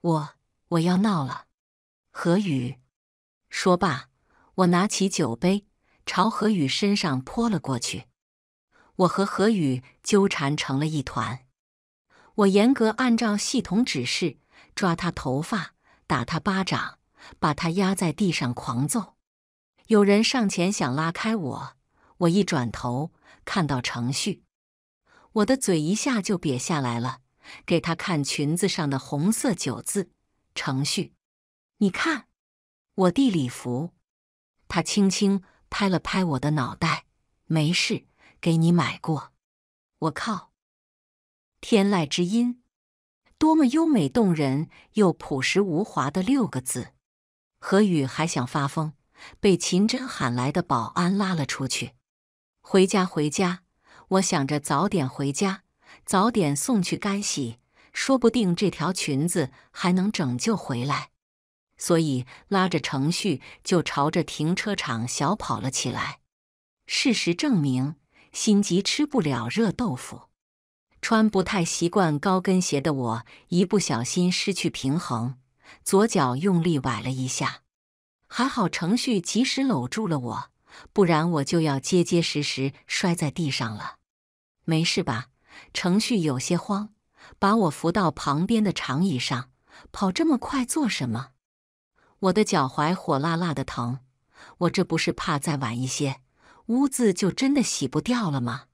我我要闹了。何宇说罢，我拿起酒杯朝何宇身上泼了过去。我和何宇纠缠成了一团。我严格按照系统指示，抓他头发，打他巴掌，把他压在地上狂揍。有人上前想拉开我，我一转头看到程旭，我的嘴一下就瘪下来了。给他看裙子上的红色九字程序，你看，我弟礼服。他轻轻拍了拍我的脑袋，没事，给你买过。我靠，天籁之音，多么优美动人又朴实无华的六个字。何宇还想发疯，被秦真喊来的保安拉了出去。回家，回家。我想着早点回家。早点送去干洗，说不定这条裙子还能拯救回来。所以拉着程旭就朝着停车场小跑了起来。事实证明，心急吃不了热豆腐。穿不太习惯高跟鞋的我，一不小心失去平衡，左脚用力崴了一下。还好程旭及时搂住了我，不然我就要结结实实摔在地上了。没事吧？程旭有些慌，把我扶到旁边的长椅上。跑这么快做什么？我的脚踝火辣辣的疼。我这不是怕再晚一些，污渍就真的洗不掉了吗？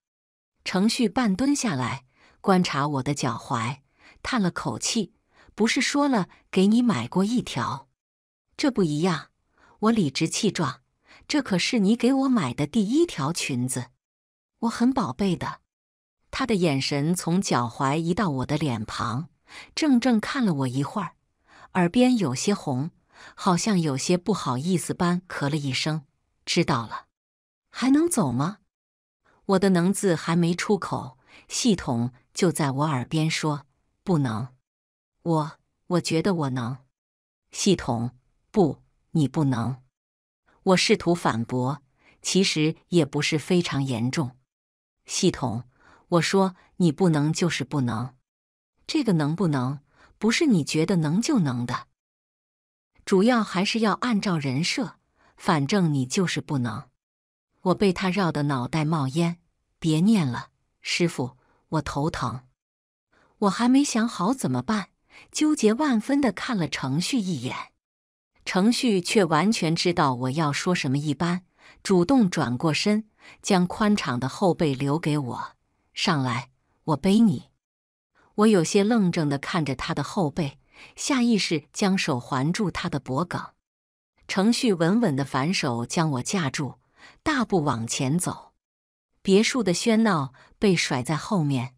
程旭半蹲下来观察我的脚踝，叹了口气：“不是说了，给你买过一条。”这不一样。我理直气壮：“这可是你给我买的第一条裙子，我很宝贝的。”他的眼神从脚踝移到我的脸庞，怔怔看了我一会儿，耳边有些红，好像有些不好意思般，咳了一声：“知道了，还能走吗？”我的“能”字还没出口，系统就在我耳边说：“不能。”我我觉得我能，系统不，你不能。我试图反驳，其实也不是非常严重。系统。我说：“你不能就是不能，这个能不能不是你觉得能就能的，主要还是要按照人设，反正你就是不能。”我被他绕得脑袋冒烟，别念了，师傅，我头疼，我还没想好怎么办，纠结万分的看了程旭一眼，程旭却完全知道我要说什么一般，主动转过身，将宽敞的后背留给我。上来，我背你。我有些愣怔地看着他的后背，下意识将手环住他的脖颈。程旭稳稳地反手将我架住，大步往前走。别墅的喧闹被甩在后面，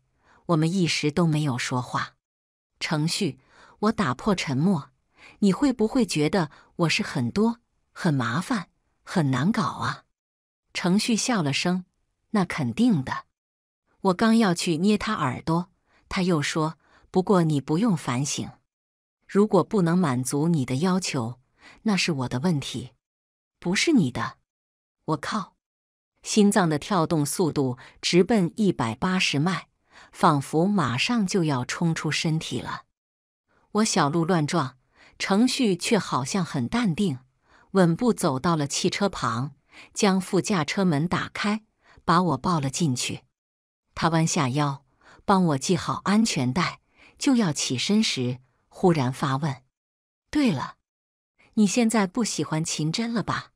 我们一时都没有说话。程旭，我打破沉默，你会不会觉得我是很多、很麻烦、很难搞啊？程旭笑了声：“那肯定的。”我刚要去捏他耳朵，他又说：“不过你不用反省，如果不能满足你的要求，那是我的问题，不是你的。”我靠！心脏的跳动速度直奔一百八十迈，仿佛马上就要冲出身体了。我小鹿乱撞，程旭却好像很淡定，稳步走到了汽车旁，将副驾车门打开，把我抱了进去。他弯下腰，帮我系好安全带，就要起身时，忽然发问：“对了，你现在不喜欢秦真了吧？”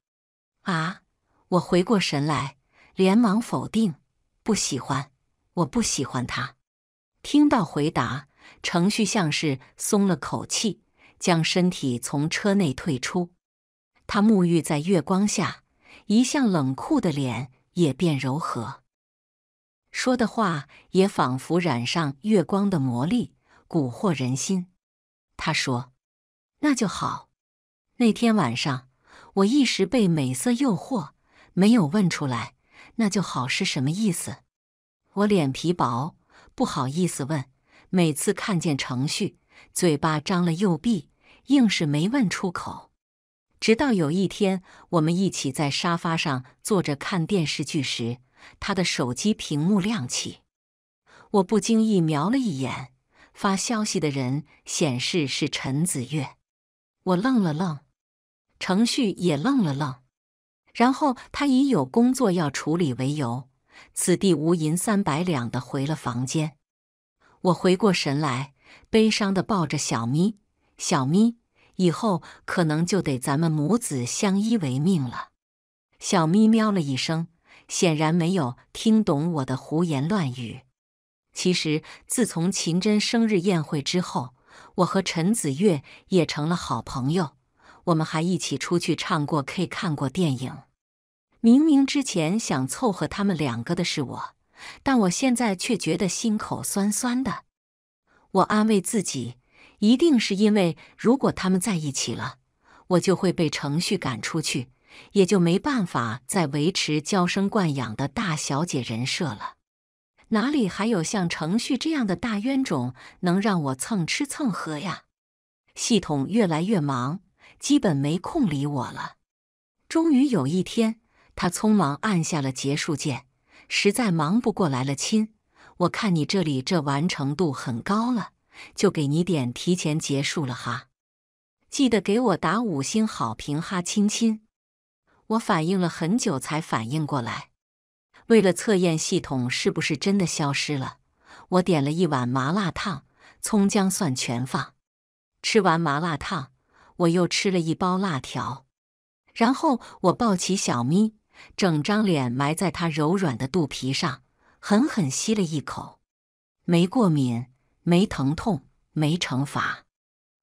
啊！我回过神来，连忙否定：“不喜欢，我不喜欢他。”听到回答，程旭像是松了口气，将身体从车内退出。他沐浴在月光下，一向冷酷的脸也变柔和。说的话也仿佛染上月光的魔力，蛊惑人心。他说：“那就好。”那天晚上，我一时被美色诱惑，没有问出来。那就好是什么意思？我脸皮薄，不好意思问。每次看见程旭，嘴巴张了又闭，硬是没问出口。直到有一天，我们一起在沙发上坐着看电视剧时。他的手机屏幕亮起，我不经意瞄了一眼，发消息的人显示是陈子越。我愣了愣，程旭也愣了愣，然后他以有工作要处理为由，此地无银三百两的回了房间。我回过神来，悲伤的抱着小咪，小咪，以后可能就得咱们母子相依为命了。小咪喵了一声。显然没有听懂我的胡言乱语。其实，自从秦真生日宴会之后，我和陈子月也成了好朋友。我们还一起出去唱过 K，看过电影。明明之前想凑合他们两个的是我，但我现在却觉得心口酸酸的。我安慰自己，一定是因为如果他们在一起了，我就会被程序赶出去。也就没办法再维持娇生惯养的大小姐人设了，哪里还有像程旭这样的大冤种能让我蹭吃蹭喝呀？系统越来越忙，基本没空理我了。终于有一天，他匆忙按下了结束键，实在忙不过来了。亲，我看你这里这完成度很高了，就给你点提前结束了哈，记得给我打五星好评哈，亲亲。我反应了很久才反应过来，为了测验系统是不是真的消失了，我点了一碗麻辣烫，葱姜蒜全放。吃完麻辣烫，我又吃了一包辣条，然后我抱起小咪，整张脸埋在她柔软的肚皮上，狠狠吸了一口，没过敏，没疼痛，没惩罚。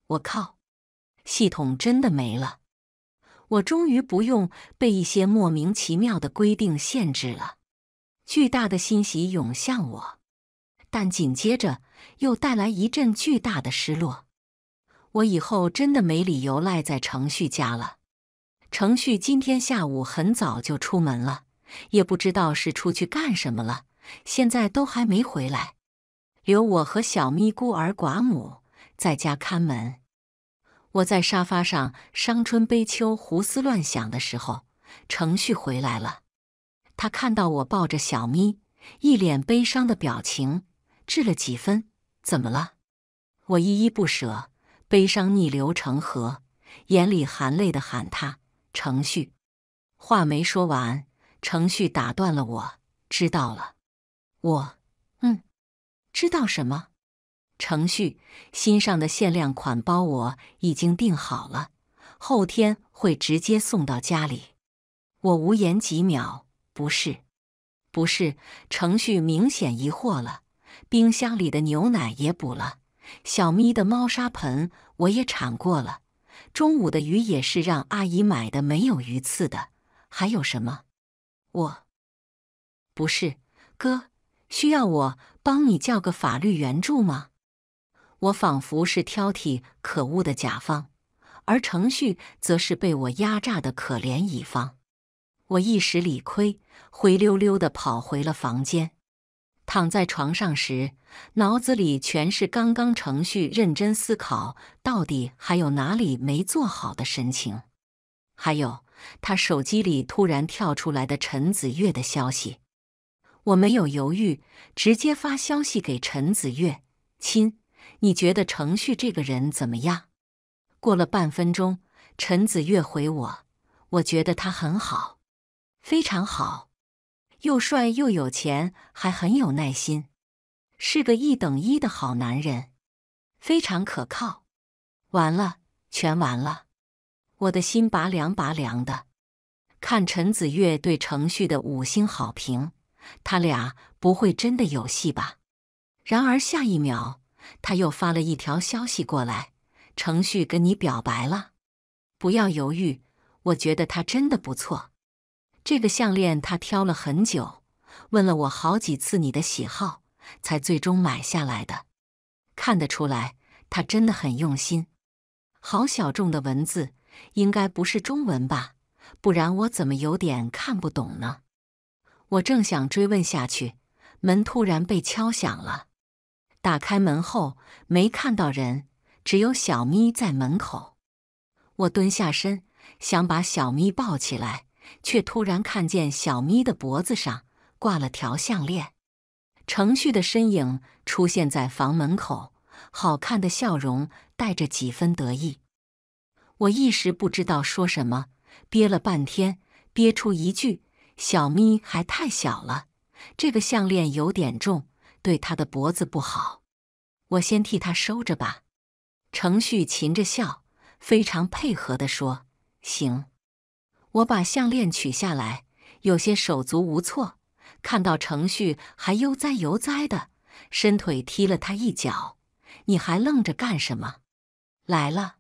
我靠，系统真的没了！我终于不用被一些莫名其妙的规定限制了，巨大的欣喜涌向我，但紧接着又带来一阵巨大的失落。我以后真的没理由赖在程旭家了。程旭今天下午很早就出门了，也不知道是出去干什么了，现在都还没回来，留我和小咪孤儿寡母在家看门。我在沙发上伤春悲秋、胡思乱想的时候，程旭回来了。他看到我抱着小咪，一脸悲伤的表情，滞了几分：“怎么了？”我依依不舍，悲伤逆流成河，眼里含泪的喊他：“程旭。”话没说完，程旭打断了我：“知道了。”我：“嗯，知道什么？”程序新上的限量款包我已经订好了，后天会直接送到家里。我无言几秒，不是，不是。程序明显疑惑了。冰箱里的牛奶也补了，小咪的猫砂盆我也铲过了，中午的鱼也是让阿姨买的，没有鱼刺的。还有什么？我，不是哥，需要我帮你叫个法律援助吗？我仿佛是挑剔可恶的甲方，而程序则是被我压榨的可怜乙方。我一时理亏，灰溜溜地跑回了房间。躺在床上时，脑子里全是刚刚程序认真思考到底还有哪里没做好的神情，还有他手机里突然跳出来的陈子越的消息。我没有犹豫，直接发消息给陈子越：“亲。”你觉得程旭这个人怎么样？过了半分钟，陈子越回我：“我觉得他很好，非常好，又帅又有钱，还很有耐心，是个一等一的好男人，非常可靠。”完了，全完了，我的心拔凉拔凉的。看陈子越对程旭的五星好评，他俩不会真的有戏吧？然而下一秒。他又发了一条消息过来：“程旭跟你表白了，不要犹豫，我觉得他真的不错。这个项链他挑了很久，问了我好几次你的喜好，才最终买下来的。看得出来，他真的很用心。好小众的文字，应该不是中文吧？不然我怎么有点看不懂呢？”我正想追问下去，门突然被敲响了。打开门后，没看到人，只有小咪在门口。我蹲下身，想把小咪抱起来，却突然看见小咪的脖子上挂了条项链。程旭的身影出现在房门口，好看的笑容带着几分得意。我一时不知道说什么，憋了半天，憋出一句：“小咪还太小了，这个项链有点重。”对他的脖子不好，我先替他收着吧。程旭噙着笑，非常配合地说：“行。”我把项链取下来，有些手足无措。看到程旭还悠哉悠哉的，伸腿踢了他一脚：“你还愣着干什么？来了！”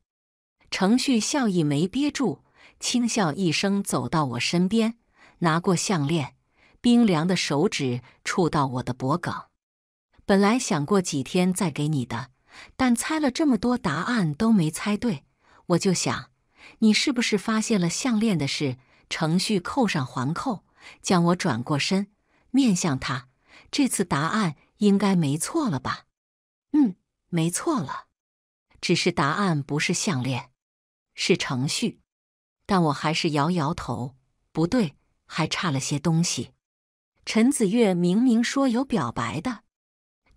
程旭笑意没憋住，轻笑一声，走到我身边，拿过项链，冰凉的手指触到我的脖颈。本来想过几天再给你的，但猜了这么多答案都没猜对，我就想，你是不是发现了项链的事？程序扣上环扣，将我转过身，面向他。这次答案应该没错了吧？嗯，没错了，只是答案不是项链，是程序。但我还是摇摇头，不对，还差了些东西。陈子越明明说有表白的。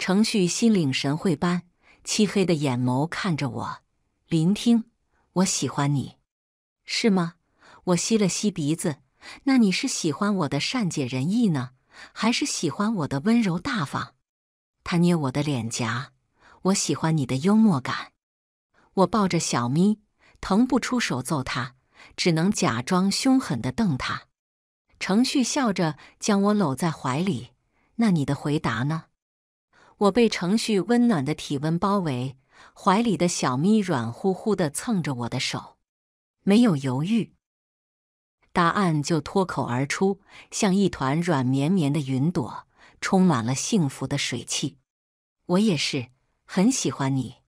程旭心领神会般，漆黑的眼眸看着我，聆听。我喜欢你，是吗？我吸了吸鼻子。那你是喜欢我的善解人意呢，还是喜欢我的温柔大方？他捏我的脸颊。我喜欢你的幽默感。我抱着小咪，腾不出手揍他，只能假装凶狠地瞪他。程旭笑着将我搂在怀里。那你的回答呢？我被程序温暖的体温包围，怀里的小咪软乎乎的蹭着我的手，没有犹豫，答案就脱口而出，像一团软绵绵的云朵，充满了幸福的水汽。我也是，很喜欢你。